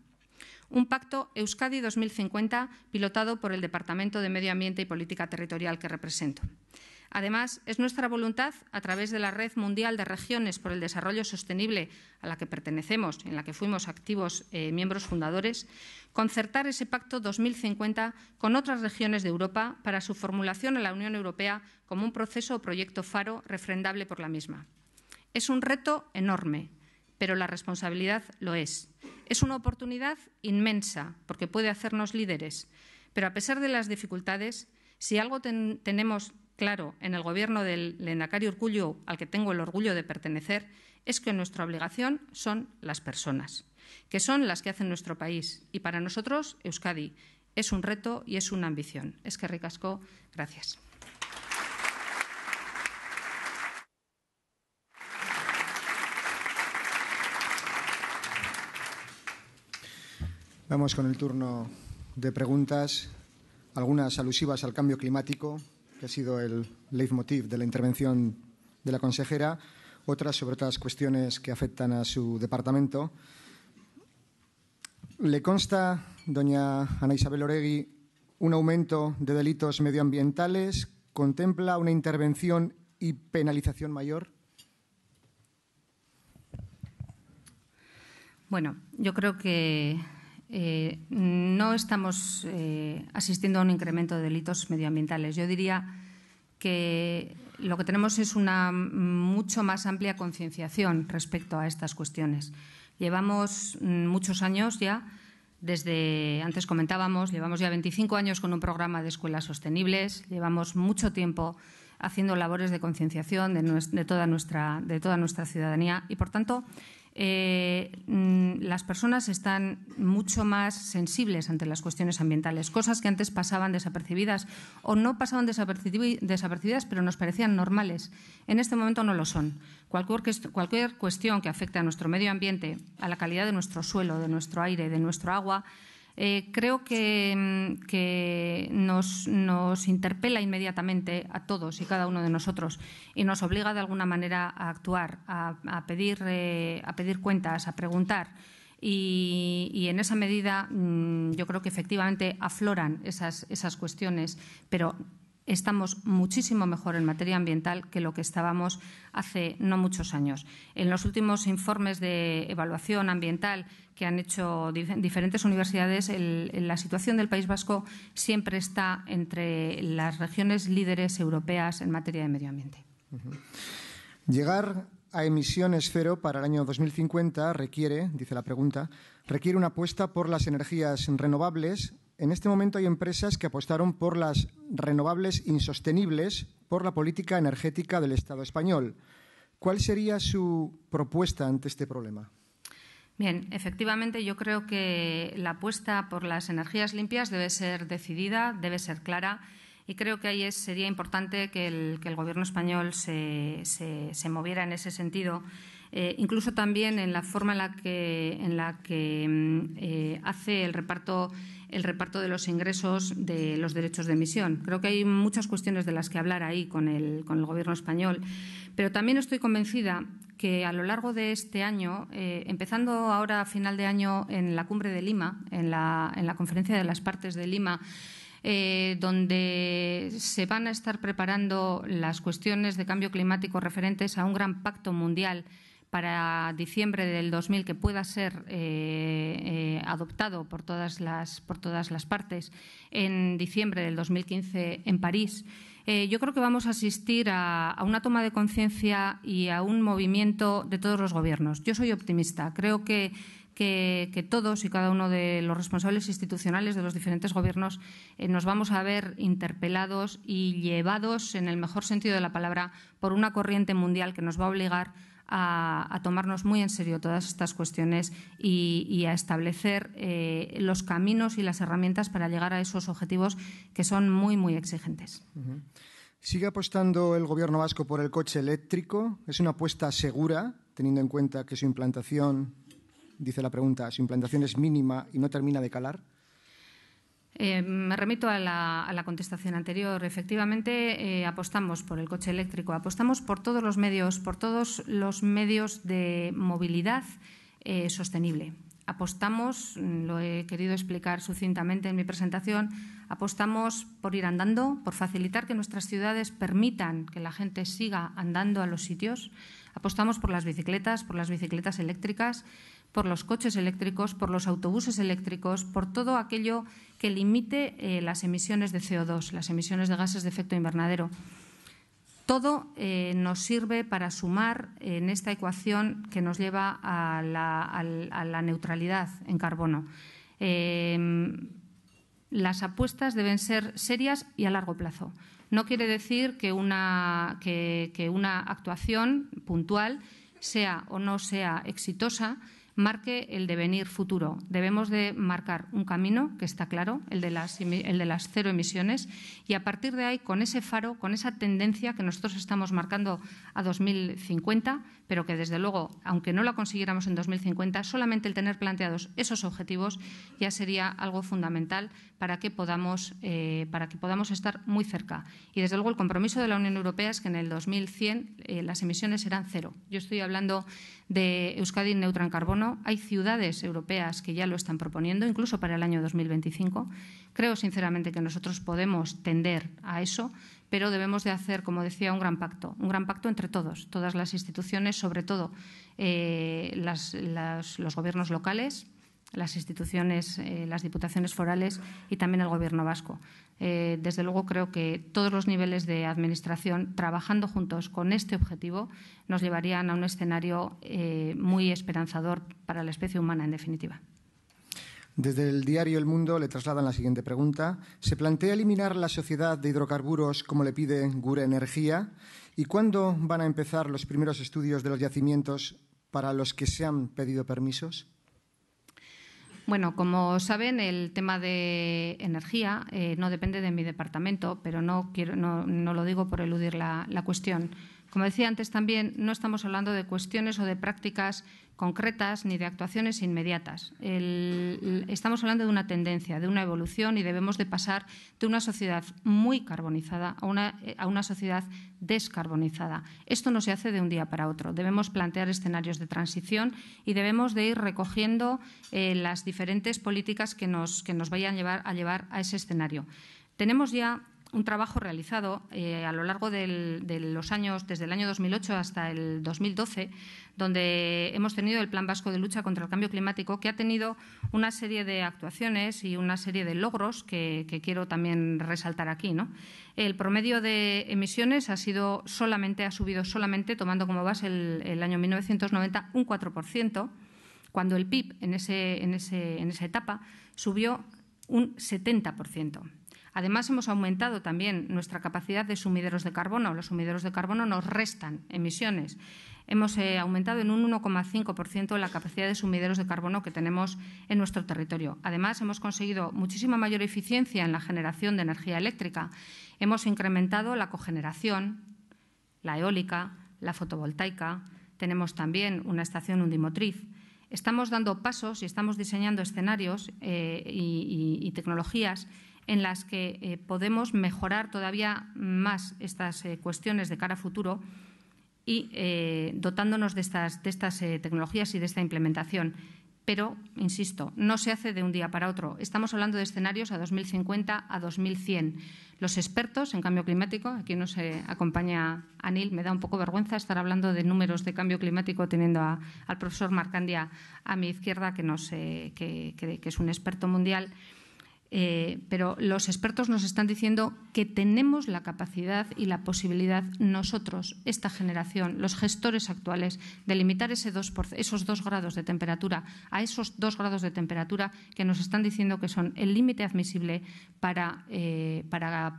Un pacto Euskadi 2050 pilotado por el Departamento de Medio Ambiente y Política Territorial que represento. Además, es nuestra voluntad, a través de la Red Mundial de Regiones por el Desarrollo Sostenible, a la que pertenecemos, en la que fuimos activos eh, miembros fundadores, concertar ese Pacto 2050 con otras regiones de Europa para su formulación en la Unión Europea como un proceso o proyecto faro refrendable por la misma. Es un reto enorme, pero la responsabilidad lo es. Es una oportunidad inmensa, porque puede hacernos líderes. Pero a pesar de las dificultades, si algo tenemos claro en el gobierno del Lenacario Urcullu, al que tengo el orgullo de pertenecer, es que nuestra obligación son las personas, que son las que hacen nuestro país. Y para nosotros, Euskadi, es un reto y es una ambición. Es que ricasco, gracias. Vamos con el turno de preguntas, algunas alusivas al cambio climático, que ha sido el leitmotiv de la intervención de la consejera, otras sobre otras cuestiones que afectan a su departamento. ¿Le consta, doña Ana Isabel Oregui, un aumento de delitos medioambientales? ¿Contempla una intervención y penalización mayor? Bueno, yo creo que eh, no estamos eh, asistiendo a un incremento de delitos medioambientales. Yo diría que lo que tenemos es una mucho más amplia concienciación respecto a estas cuestiones. Llevamos mm, muchos años ya, desde antes comentábamos, llevamos ya 25 años con un programa de escuelas sostenibles, llevamos mucho tiempo haciendo labores de concienciación de, toda nuestra, de toda nuestra ciudadanía y, por tanto, eh, mm, las personas están mucho más sensibles ante las cuestiones ambientales, cosas que antes pasaban desapercibidas o no pasaban desapercibidas pero nos parecían normales. En este momento no lo son. Cualquier, cualquier cuestión que afecte a nuestro medio ambiente, a la calidad de nuestro suelo, de nuestro aire, de nuestro agua, eh, creo que, mm, nos, interpela inmediatamente a todos y cada uno de nosotros y nos obliga de alguna manera a actuar, a, eh, pedir, cuentas, a preguntar. Y, en esa medida mm, yo creo que efectivamente afloran esas, esas cuestiones, pero estamos muchísimo mejor en materia ambiental que lo que estábamos hace no muchos años. En los últimos informes de evaluación ambiental que han hecho diferentes universidades, la situación del País Vasco siempre está entre las regiones líderes europeas en materia de medio ambiente. Llegar a emisiones cero para el año 2050 requiere, dice la pregunta, requiere una apuesta por las energías renovables en este momento hay empresas que apostaron por las renovables insostenibles por la política energética del Estado español. ¿Cuál sería su propuesta ante este problema? Bien, efectivamente yo creo que la apuesta por las energías limpias debe ser decidida, debe ser clara y creo que ahí sería importante que el, Gobierno español se moviera en ese sentido. Eh, incluso también en la forma en la que, mm, eh, hace el reparto, de los ingresos de los derechos de emisión. Creo que hay muchas cuestiones de las que hablar ahí con el, Gobierno español, pero también estoy convencida que a lo largo de este año, eh, empezando ahora a final de año en la cumbre de Lima, en la, en la conferencia de las partes de Lima, donde se van a estar preparando las cuestiones de cambio climático referentes a un gran pacto mundial para diciembre del 2000 que pueda ser eh, eh, adoptado por todas, las, por todas las partes en diciembre del 2015 en París. Eh, yo creo que vamos a asistir a, una toma de conciencia y a un movimiento de todos los gobiernos. Yo soy optimista. Creo que todos y cada uno de los responsables institucionales de los diferentes gobiernos nos vamos a ver interpelados y llevados, en el mejor sentido de la palabra, por una corriente mundial que nos va a obligar a, tomarnos muy en serio todas estas cuestiones y, a establecer eh, los caminos y las herramientas para llegar a esos objetivos que son muy, muy exigentes. ¿Sigue apostando el Gobierno vasco por el coche eléctrico? ¿Es una apuesta segura, teniendo en cuenta que su implantación, dice la pregunta, su implantación es mínima y no termina de calar? Eh, me remito a la, contestación anterior. Efectivamente, eh, apostamos por el coche eléctrico, apostamos por todos los medios, por todos los medios de movilidad eh, sostenible. Apostamos, lo he querido explicar sucintamente en mi presentación, apostamos por ir andando, por facilitar que nuestras ciudades permitan que la gente siga andando a los sitios. Apostamos por las bicicletas, por las bicicletas eléctricas por los coches eléctricos, por los autobuses eléctricos, por todo aquello que limite eh, las emisiones de CO2, las emisiones de gases de efecto invernadero. Todo eh, nos sirve para sumar eh, en esta ecuación que nos lleva a la, neutralidad en carbono. Em, las apuestas deben ser serias y a largo plazo. No quiere decir que una actuación puntual sea o no sea exitosa, marque el devenir futuro. Debemos de marcar un camino que está claro, el de, las, cero emisiones, y a partir de ahí, con ese faro, con esa tendencia que nosotros estamos marcando a 2050, pero que desde luego, aunque no la consiguiéramos en 2050, solamente el tener planteados esos objetivos ya sería algo fundamental para que podamos, eh, para que podamos estar muy cerca. Y desde luego el compromiso de la Unión Europea es que en el 2100 eh, las emisiones serán cero. Yo estoy hablando de Euskadi neutra en carbono hay ciudades europeas que ya lo están proponiendo, incluso para el año 2025. Creo sinceramente que nosotros podemos tender a eso, pero debemos de hacer, como decía, un gran pacto, un gran pacto entre todos, todas las instituciones, sobre todo eh, los gobiernos locales, las instituciones, eh, las diputaciones forales y también el Gobierno vasco. Eh, desde luego, creo que todos los niveles de administración trabajando juntos con este objetivo nos llevarían a un escenario eh, muy esperanzador para la especie humana, en definitiva. Desde el diario El Mundo le trasladan la siguiente pregunta. ¿Se plantea eliminar la sociedad de hidrocarburos como le pide Gure Energía? ¿Y cuándo van a empezar los primeros estudios de los yacimientos para los que se han pedido permisos? Bueno, como saben, el tema de energía eh, no depende de mi departamento, pero no, quiero, no, lo digo por eludir la cuestión. Como decía antes también, no estamos hablando de cuestiones o de prácticas concretas ni de actuaciones inmediatas. estamos hablando de una tendencia, de una evolución y debemos de pasar de una sociedad muy carbonizada eh, a una, sociedad descarbonizada. Esto no se hace de un día para otro. Debemos plantear escenarios de transición y debemos de ir recogiendo eh, las diferentes políticas que nos, que nos vayan llevar, a llevar a ese escenario. Tenemos ya un trabajo realizado eh, a lo largo de los años, desde el año 2008 hasta el 2012, donde hemos tenido el Plan Vasco de Lucha contra el Cambio Climático, que ha tenido una serie de actuaciones y una serie de logros que, quiero también resaltar aquí. El promedio de emisiones ha sido solamente, ha subido solamente, tomando como base el, año 1990, un 4%, cuando el PIB en, en esa etapa subió un 70%. Además, hemos aumentado también nuestra capacidad de sumideros de carbono. Los sumideros de carbono nos restan emisiones. Hemos eh, aumentado en un 1,5% la capacidad de sumideros de carbono que tenemos en nuestro territorio. Además, hemos conseguido muchísima mayor eficiencia en la generación de energía eléctrica. Hemos incrementado la cogeneración, la eólica, la fotovoltaica. Tenemos también una estación undimotriz estamos dando pasos y estamos diseñando escenarios eh, y, tecnologías en las que eh, podemos mejorar todavía más estas eh, cuestiones de cara a futuro y eh, dotándonos de estas, tecnologías y de esta implementación. Pero, insisto, no se hace de un día para otro. Estamos hablando de escenarios a 2050, a 2100. Los expertos en cambio climático, aquí nos acompaña Anil, me da un poco vergüenza estar hablando de números de cambio climático teniendo al profesor Marcandia a mi izquierda, que, que es un experto mundial. Eh, pero los expertos nos están diciendo que tenemos la capacidad y la posibilidad nosotros, esta generación, los gestores actuales, de limitar esos dos grados de temperatura a esos dos grados de temperatura que nos están diciendo que son el límite admisible para, eh,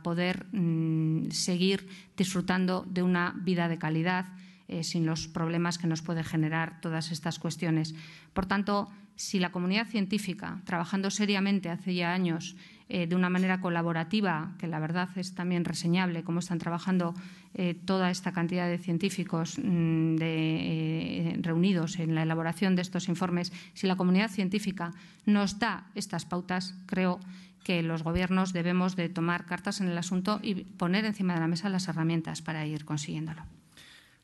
poder mm, seguir disfrutando de una vida de calidad eh, sin los problemas que nos pueden generar todas estas cuestiones. Por tanto, si la comunidad científica, trabajando seriamente hace ya años eh, de una manera colaborativa, que la verdad es también reseñable cómo están trabajando eh, toda esta cantidad de científicos mm, eh, reunidos en la elaboración de estos informes, si la comunidad científica nos da estas pautas, creo que los gobiernos debemos de tomar cartas en el asunto y poner encima de la mesa las herramientas para ir consiguiéndolo.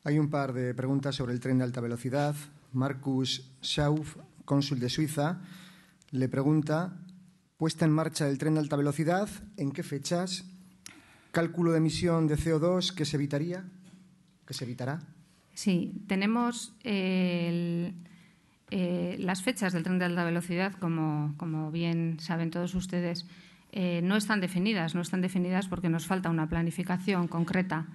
Hay un par de preguntas sobre el tren de alta velocidad. Marcus Schauf cónsul de Suiza, le pregunta, puesta en marcha del tren de alta velocidad, ¿en qué fechas? ¿Cálculo de emisión de CO2 que se evitaría? ¿Que se evitará? Sí, tenemos eh, las fechas del tren de alta velocidad, como, bien saben todos ustedes, eh, no están definidas, no están definidas porque nos falta una planificación concreta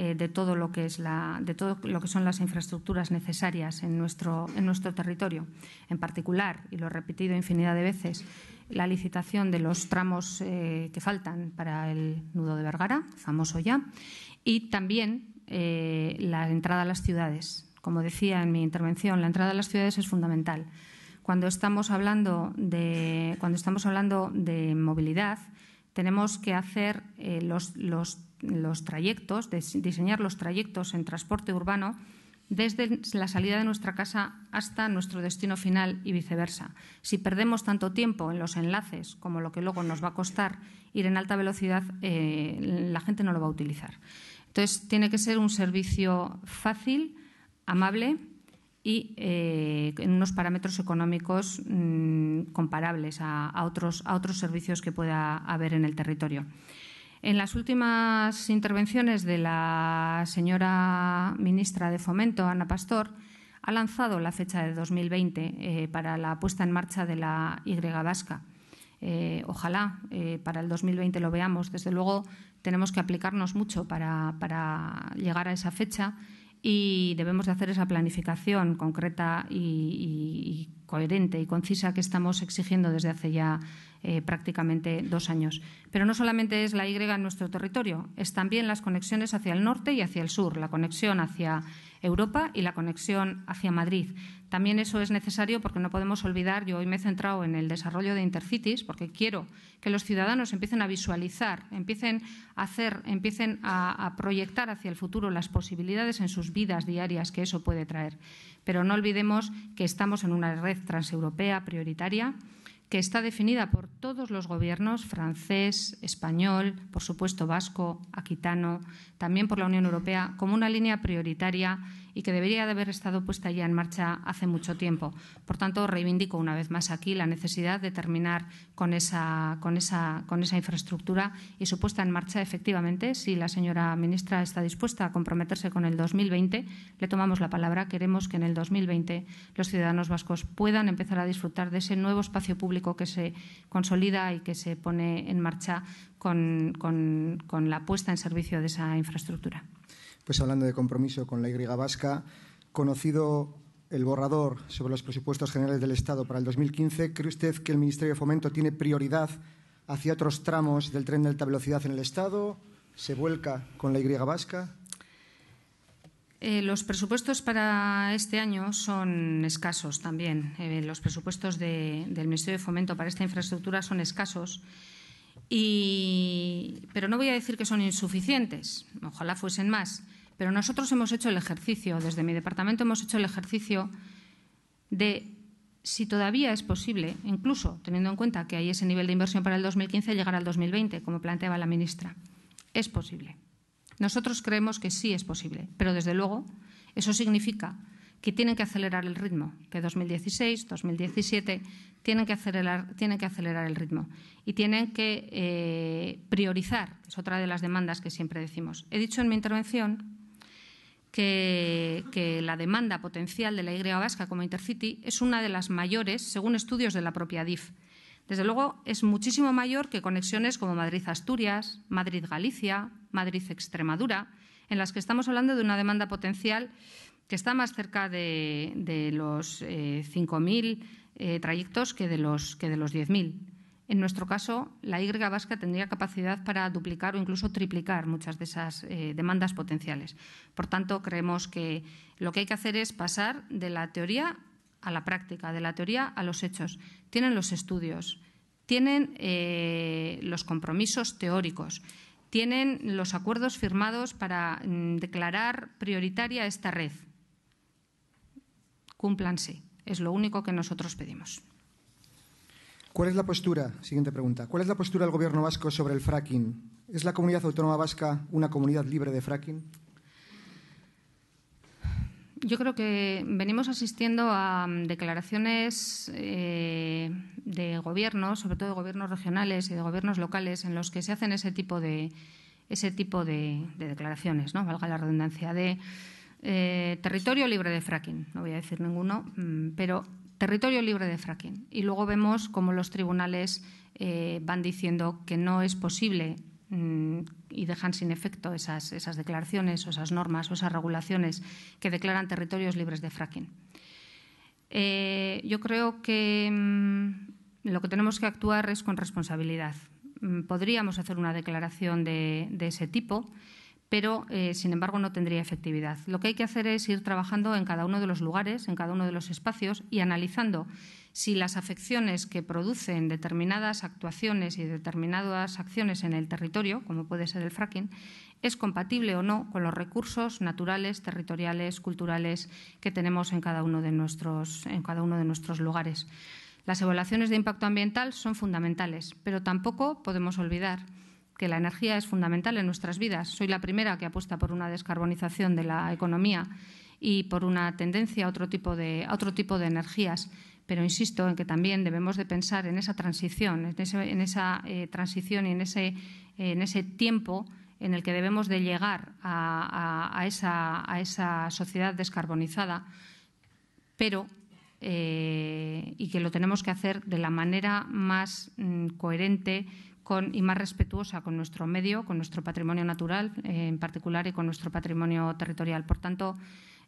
eh, de todo lo que es la, de todo lo que son las infraestructuras necesarias en nuestro, en nuestro territorio. En particular, y lo he repetido infinidad de veces, la licitación de los tramos eh, que faltan para el nudo de Vergara, famoso ya, y también eh, la entrada a las ciudades. Como decía en mi intervención, la entrada a las ciudades es fundamental. Cuando estamos hablando de, cuando estamos hablando de movilidad, tenemos que hacer los, los los trayectos, diseñar los trayectos en transporte urbano desde la salida de nuestra casa hasta nuestro destino final y viceversa. Si perdemos tanto tiempo en los enlaces como lo que luego nos va a costar ir en alta velocidad, eh, la gente no lo va a utilizar. Entonces, tiene que ser un servicio fácil, amable y eh, en unos parámetros económicos mm, comparables a, otros, a otros servicios que pueda haber en el territorio. En las últimas intervenciones de la señora ministra de Fomento, Ana Pastor, ha lanzado la fecha de 2020 eh, para la puesta en marcha de la Y vasca. Eh, ojalá eh, para el 2020 lo veamos. Desde luego tenemos que aplicarnos mucho para llegar a esa fecha y debemos de hacer esa planificación concreta y, coherente y concisa que estamos exigiendo desde hace ya eh, prácticamente dos años. Pero no solamente es la Y en nuestro territorio, es también las conexiones hacia el norte y hacia el sur, la conexión hacia Europa y la conexión hacia Madrid. También eso es necesario porque no podemos olvidar, yo hoy me he centrado en el desarrollo de Intercities, porque quiero que los ciudadanos empiecen a visualizar, empiecen a hacer, empiecen a proyectar hacia el futuro las posibilidades en sus vidas diarias que eso puede traer. Pero no olvidemos que estamos en una red transeuropea prioritaria que está definida por todos los gobiernos, francés, español, por supuesto vasco, aquitano, también por la Unión Europea, como una línea prioritaria y que debería de haber estado puesta ya en marcha hace mucho tiempo. Por tanto, reivindico una vez más aquí la necesidad de terminar con esa, infraestructura y su puesta en marcha efectivamente. Si la señora ministra está dispuesta a comprometerse con el 2020, le tomamos la palabra. Queremos que en el 2020 los ciudadanos vascos puedan empezar a disfrutar de ese nuevo espacio público que se consolida y que se pone en marcha con la puesta en servicio de esa infraestructura pues hablando de compromiso con la Y vasca, conocido el borrador sobre los presupuestos generales del Estado para el 2015, ¿cree usted que el Ministerio de Fomento tiene prioridad hacia otros tramos del tren de alta velocidad en el Estado? ¿Se vuelca con la Y vasca? Eh, los presupuestos para este año son escasos también. Eh, los presupuestos del Ministerio de Fomento para esta infraestructura son escasos. pero no voy a decir que son insuficientes. Ojalá fuesen más. Pero nosotros hemos hecho el ejercicio, desde mi departamento hemos hecho el ejercicio de si todavía es posible, incluso teniendo en cuenta que hay ese nivel de inversión para el 2015, llegar al 2020, como planteaba la ministra. Es posible. Nosotros creemos que sí es posible, pero desde luego eso significa que tienen que acelerar el ritmo, que 2016, 2017 tienen que acelerar, que acelerar el ritmo y tienen que eh, priorizar, es otra de las demandas que siempre decimos. He dicho en mi intervención que, la demanda potencial de la Y vasca como Intercity es una de las mayores, según estudios de la propia DIF. Desde luego, es muchísimo mayor que conexiones como Madrid-Asturias, Madrid-Galicia, Madrid-Extremadura, en las que estamos hablando de una demanda potencial que está más cerca de, los eh, cinco 5.000 eh, trayectos que de los, que de los 10.000. En nuestro caso, la Y vasca tendría capacidad para duplicar o incluso triplicar muchas de esas eh, demandas potenciales. Por tanto, creemos que lo que hay que hacer es pasar de la teoría a la práctica, de la teoría a los hechos. Tienen los estudios, tienen eh, los compromisos teóricos, tienen los acuerdos firmados para mm, declarar prioritaria esta red. Cúmplanse. Es lo único que nosotros pedimos. ¿Cuál es la postura? Siguiente pregunta. ¿Cuál es la postura del Gobierno vasco sobre el fracking? ¿Es la comunidad autónoma vasca una comunidad libre de fracking? Yo creo que venimos asistiendo a mm, declaraciones eh, de gobiernos, sobre todo de gobiernos regionales y de gobiernos locales, en los que se hacen ese tipo de ese tipo de, declaraciones, ¿no? Valga la redundancia de eh, territorio libre de fracking. No voy a decir ninguno, mm, pero territorio libre de fracking. Y luego vemos cómo los tribunales eh, van diciendo que no es posible mm, y dejan sin efecto esas, declaraciones o esas normas o esas regulaciones que declaran territorios libres de fracking. Eh, yo creo que mm, lo que tenemos que actuar es con responsabilidad. Mm, podríamos hacer una declaración de ese tipo pero eh, sin embargo no tendría efectividad. Lo que hay que hacer es ir trabajando en cada uno de los lugares, en cada uno de los espacios y analizando si las afecciones que producen determinadas actuaciones y determinadas acciones en el territorio, como puede ser el fracking, es compatible o no con los recursos naturales, territoriales, culturales que tenemos en cada uno de nuestros, en cada uno de nuestros lugares. Las evaluaciones de impacto ambiental son fundamentales, pero tampoco podemos olvidar que la energía es fundamental en nuestras vidas. Soy la primera que apuesta por una descarbonización de la economía y por una tendencia a otro tipo de, energías. Pero insisto en que también debemos de pensar en esa transición, en, esa eh, transición y en ese, tiempo en el que debemos de llegar a, esa, sociedad descarbonizada, pero eh, y que lo tenemos que hacer de la manera más mm, coherente y más respetuosa con nuestro medio, con nuestro patrimonio natural eh, en particular y con nuestro patrimonio territorial. Por tanto,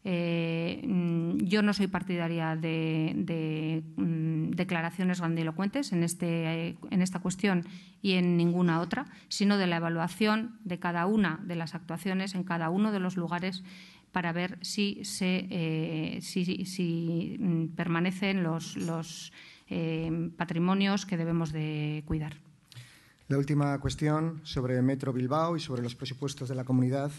eh, mm, yo no soy partidaria de, mm, declaraciones grandilocuentes en, este, eh, en esta cuestión y en ninguna otra, sino de la evaluación de cada una de las actuaciones en cada uno de los lugares para ver si, se, si, mm, permanecen los, patrimonios que debemos de cuidar. La última cuestión sobre Metro Bilbao y sobre los presupuestos de la comunidad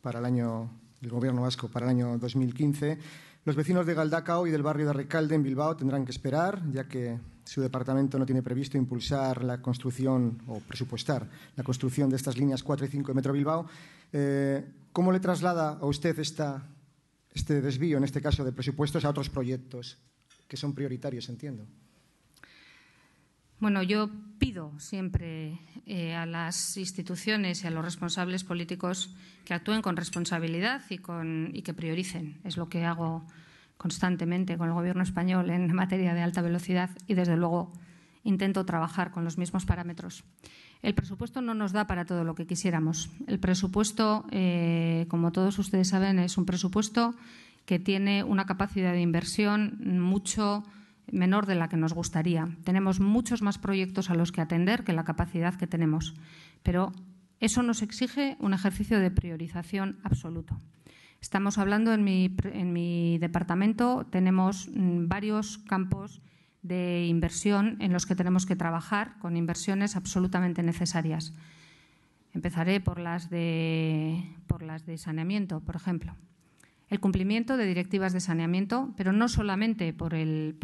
para el año del Gobierno vasco para el año 2015. Los vecinos de Galdacao y del barrio de Recalde en Bilbao tendrán que esperar, ya que su departamento no tiene previsto impulsar la construcción o presupuestar la construcción de estas líneas 4 y 5 de Metro Bilbao. Eh, ¿Cómo le traslada a usted este desvío, en este caso de presupuestos, a otros proyectos que son prioritarios, entiendo? Bueno, yo pido siempre eh, a las instituciones y a los responsables políticos que actúen con responsabilidad y, que prioricen. Es lo que hago constantemente con el Gobierno español en materia de alta velocidad y, desde luego, intento trabajar con los mismos parámetros. El presupuesto no nos da para todo lo que quisiéramos. El presupuesto, eh, como todos ustedes saben, es un presupuesto que tiene una capacidad de inversión mucho menor de la que nos gustaría. Tenemos muchos más proyectos a los que atender que la capacidad que tenemos, pero eso nos exige un ejercicio de priorización absoluto. Estamos hablando en mi, departamento, tenemos mm, varios campos de inversión en los que tenemos que trabajar con inversiones absolutamente necesarias. Empezaré por las de, por las de saneamiento, por ejemplo el cumplimiento de directivas de saneamiento, pero no solamente por el,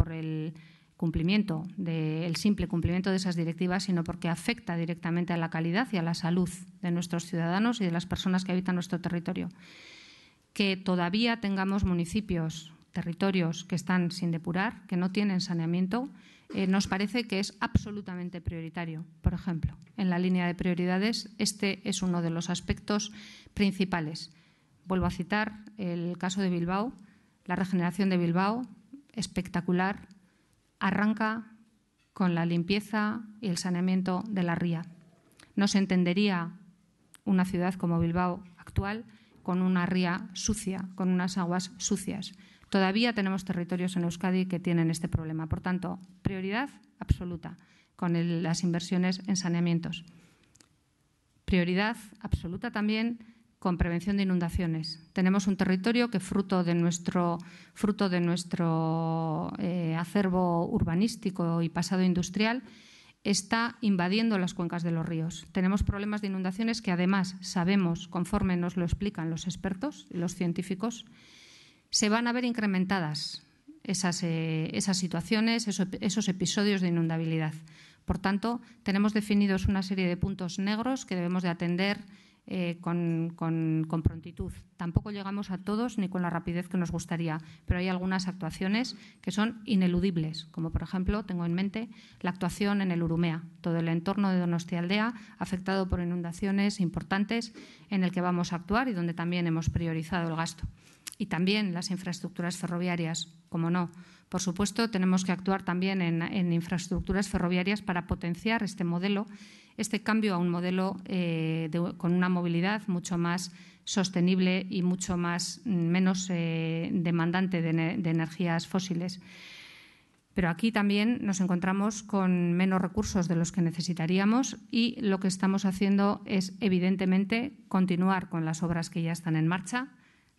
cumplimiento, de, el simple cumplimiento de esas directivas, sino porque afecta directamente a la calidad y a la salud de nuestros ciudadanos y de las personas que habitan nuestro territorio. Que todavía tengamos municipios, territorios que están sin depurar, que no tienen saneamiento, eh, nos parece que es absolutamente prioritario. Por ejemplo, en la línea de prioridades, este es uno de los aspectos principales. Vuelvo a citar el caso de Bilbao, la regeneración de Bilbao, espectacular, arranca con la limpieza y el saneamiento de la ría. No se entendería una ciudad como Bilbao actual con una ría sucia, con unas aguas sucias. Todavía tenemos territorios en Euskadi que tienen este problema. Por tanto, prioridad absoluta con las inversiones en saneamientos. Prioridad absoluta también con prevención de inundaciones. Tenemos un territorio que fruto de nuestro, fruto de nuestro eh, acervo urbanístico y pasado industrial está invadiendo las cuencas de los ríos. Tenemos problemas de inundaciones que además sabemos, conforme nos lo explican los expertos y los científicos, se van a ver incrementadas esas, eh, situaciones, esos, esos episodios de inundabilidad. Por tanto, tenemos definidos una serie de puntos negros que debemos de atender eh, con, prontitud. Tampoco llegamos a todos ni con la rapidez que nos gustaría, pero hay algunas actuaciones que son ineludibles, como por ejemplo, tengo en mente la actuación en el Urumea, todo el entorno de Donostialdea afectado por inundaciones importantes en el que vamos a actuar y donde también hemos priorizado el gasto. Y también las infraestructuras ferroviarias, como no, por supuesto, tenemos que actuar también en, infraestructuras ferroviarias para potenciar este modelo este cambio a un modelo eh, con una movilidad mucho más sostenible y mucho más, mm, menos eh, demandante de, energías fósiles. Pero aquí también nos encontramos con menos recursos de los que necesitaríamos y lo que estamos haciendo es, evidentemente, continuar con las obras que ya están en marcha,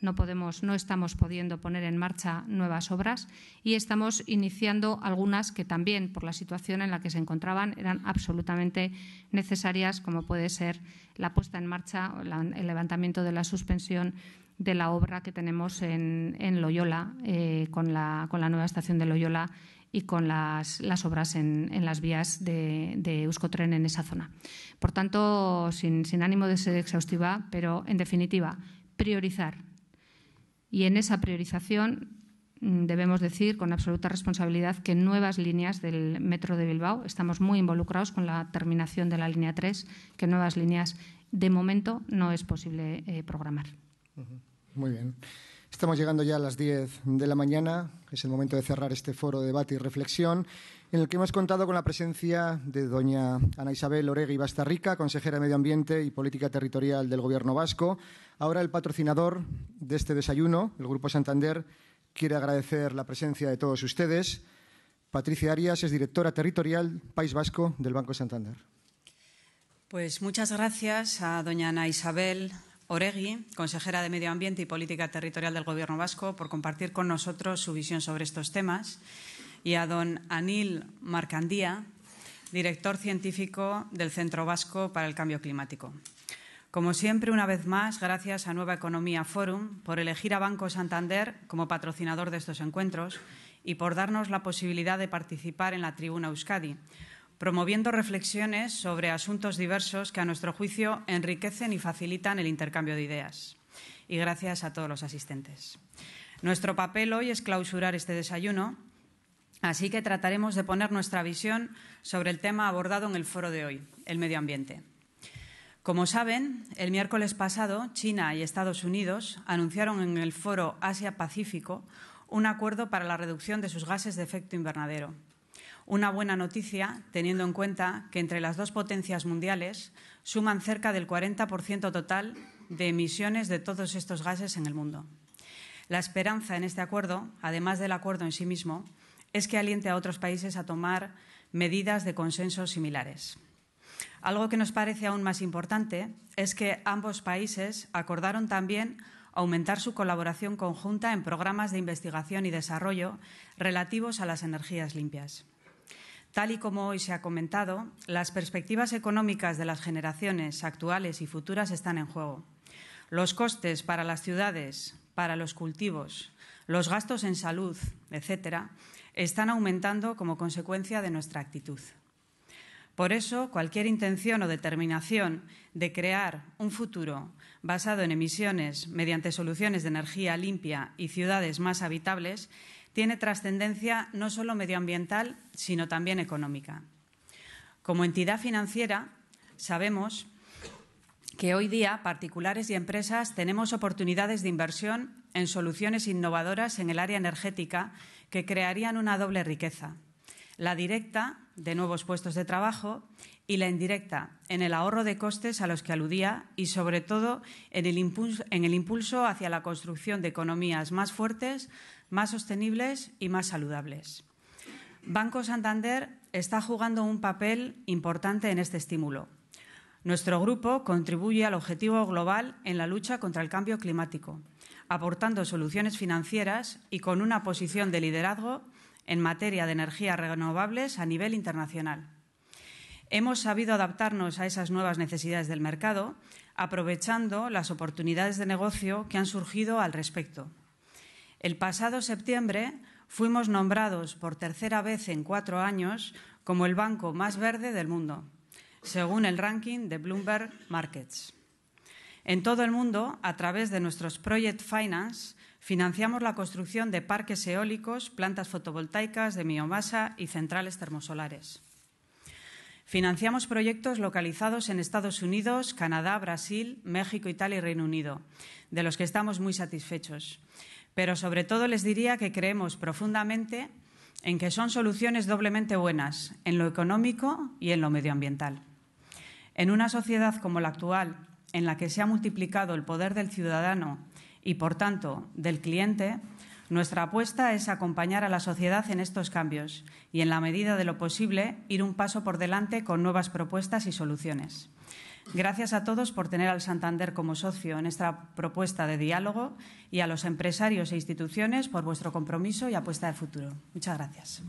no, podemos, no estamos pudiendo poner en marcha nuevas obras y estamos iniciando algunas que también, por la situación en la que se encontraban, eran absolutamente necesarias, como puede ser la puesta en marcha, el levantamiento de la suspensión de la obra que tenemos en, Loyola, eh, con, la, nueva estación de Loyola y con las, obras en, las vías de, de, Euskotren en esa zona. Por tanto, sin ánimo de ser exhaustiva, pero en definitiva, priorizar y en esa priorización mm, debemos decir con absoluta responsabilidad que nuevas líneas del Metro de Bilbao, estamos muy involucrados con la terminación de la línea 3, que nuevas líneas de momento no es posible eh, programar. Muy bien. Estamos llegando ya a las 10 de la mañana. Es el momento de cerrar este foro de debate y reflexión en el que hemos contado con la presencia de doña Ana Isabel Oregui Bastarrica, consejera de Medio Ambiente y Política Territorial del Gobierno Vasco. Ahora el patrocinador de este desayuno, el Grupo Santander, quiere agradecer la presencia de todos ustedes. Patricia Arias es directora territorial País Vasco del Banco Santander. Pues muchas gracias a doña Ana Isabel Oregui, consejera de Medio Ambiente y Política Territorial del Gobierno Vasco, por compartir con nosotros su visión sobre estos temas y a don Anil Marcandía, director científico del Centro Vasco para el Cambio Climático. Como siempre, una vez más, gracias a Nueva Economía Forum por elegir a Banco Santander como patrocinador de estos encuentros y por darnos la posibilidad de participar en la Tribuna Euskadi, promoviendo reflexiones sobre asuntos diversos que, a nuestro juicio, enriquecen y facilitan el intercambio de ideas. Y gracias a todos los asistentes. Nuestro papel hoy es clausurar este desayuno Así que trataremos de poner nuestra visión sobre el tema abordado en el foro de hoy, el medio ambiente. Como saben, el miércoles pasado China y Estados Unidos anunciaron en el foro Asia-Pacífico un acuerdo para la reducción de sus gases de efecto invernadero. Una buena noticia, teniendo en cuenta que entre las dos potencias mundiales suman cerca del 40% total de emisiones de todos estos gases en el mundo. La esperanza en este acuerdo, además del acuerdo en sí mismo, es que aliente a otros países a tomar medidas de consenso similares. Algo que nos parece aún más importante es que ambos países acordaron también aumentar su colaboración conjunta en programas de investigación y desarrollo relativos a las energías limpias. Tal y como hoy se ha comentado, las perspectivas económicas de las generaciones actuales y futuras están en juego. Los costes para las ciudades, para los cultivos, los gastos en salud, etcétera, están aumentando como consecuencia de nuestra actitud. Por eso, cualquier intención o determinación de crear un futuro basado en emisiones mediante soluciones de energía limpia y ciudades más habitables tiene trascendencia no solo medioambiental, sino también económica. Como entidad financiera, sabemos que hoy día particulares y empresas tenemos oportunidades de inversión en soluciones innovadoras en el área energética que crearían una doble riqueza, la directa de nuevos puestos de trabajo y la indirecta en el ahorro de costes a los que aludía y sobre todo en el impulso, hacia la construcción de economías más fuertes, más sostenibles y más saludables. Banco Santander está jugando un papel importante en este estímulo. Nuestro grupo contribuye al objetivo global en la lucha contra el cambio climático aportando soluciones financieras y con una posición de liderazgo en materia de energías renovables a nivel internacional. Hemos sabido adaptarnos a esas nuevas necesidades del mercado, aprovechando las oportunidades de negocio que han surgido al respecto. El pasado septiembre fuimos nombrados por tercera vez en cuatro años como el banco más verde del mundo, según el ranking de Bloomberg Markets. En todo el mundo, a través de nuestros Project Finance, financiamos la construcción de parques eólicos, plantas fotovoltaicas de biomasa y centrales termosolares. Financiamos proyectos localizados en Estados Unidos, Canadá, Brasil, México, Italia y Reino Unido, de los que estamos muy satisfechos. Pero sobre todo les diría que creemos profundamente en que son soluciones doblemente buenas en lo económico y en lo medioambiental. En una sociedad como la actual, en la que se ha multiplicado el poder del ciudadano y, por tanto, del cliente, nuestra apuesta es acompañar a la sociedad en estos cambios y, en la medida de lo posible, ir un paso por delante con nuevas propuestas y soluciones. Gracias a todos por tener al Santander como socio en esta propuesta de diálogo y a los empresarios e instituciones por vuestro compromiso y apuesta de futuro. Muchas gracias.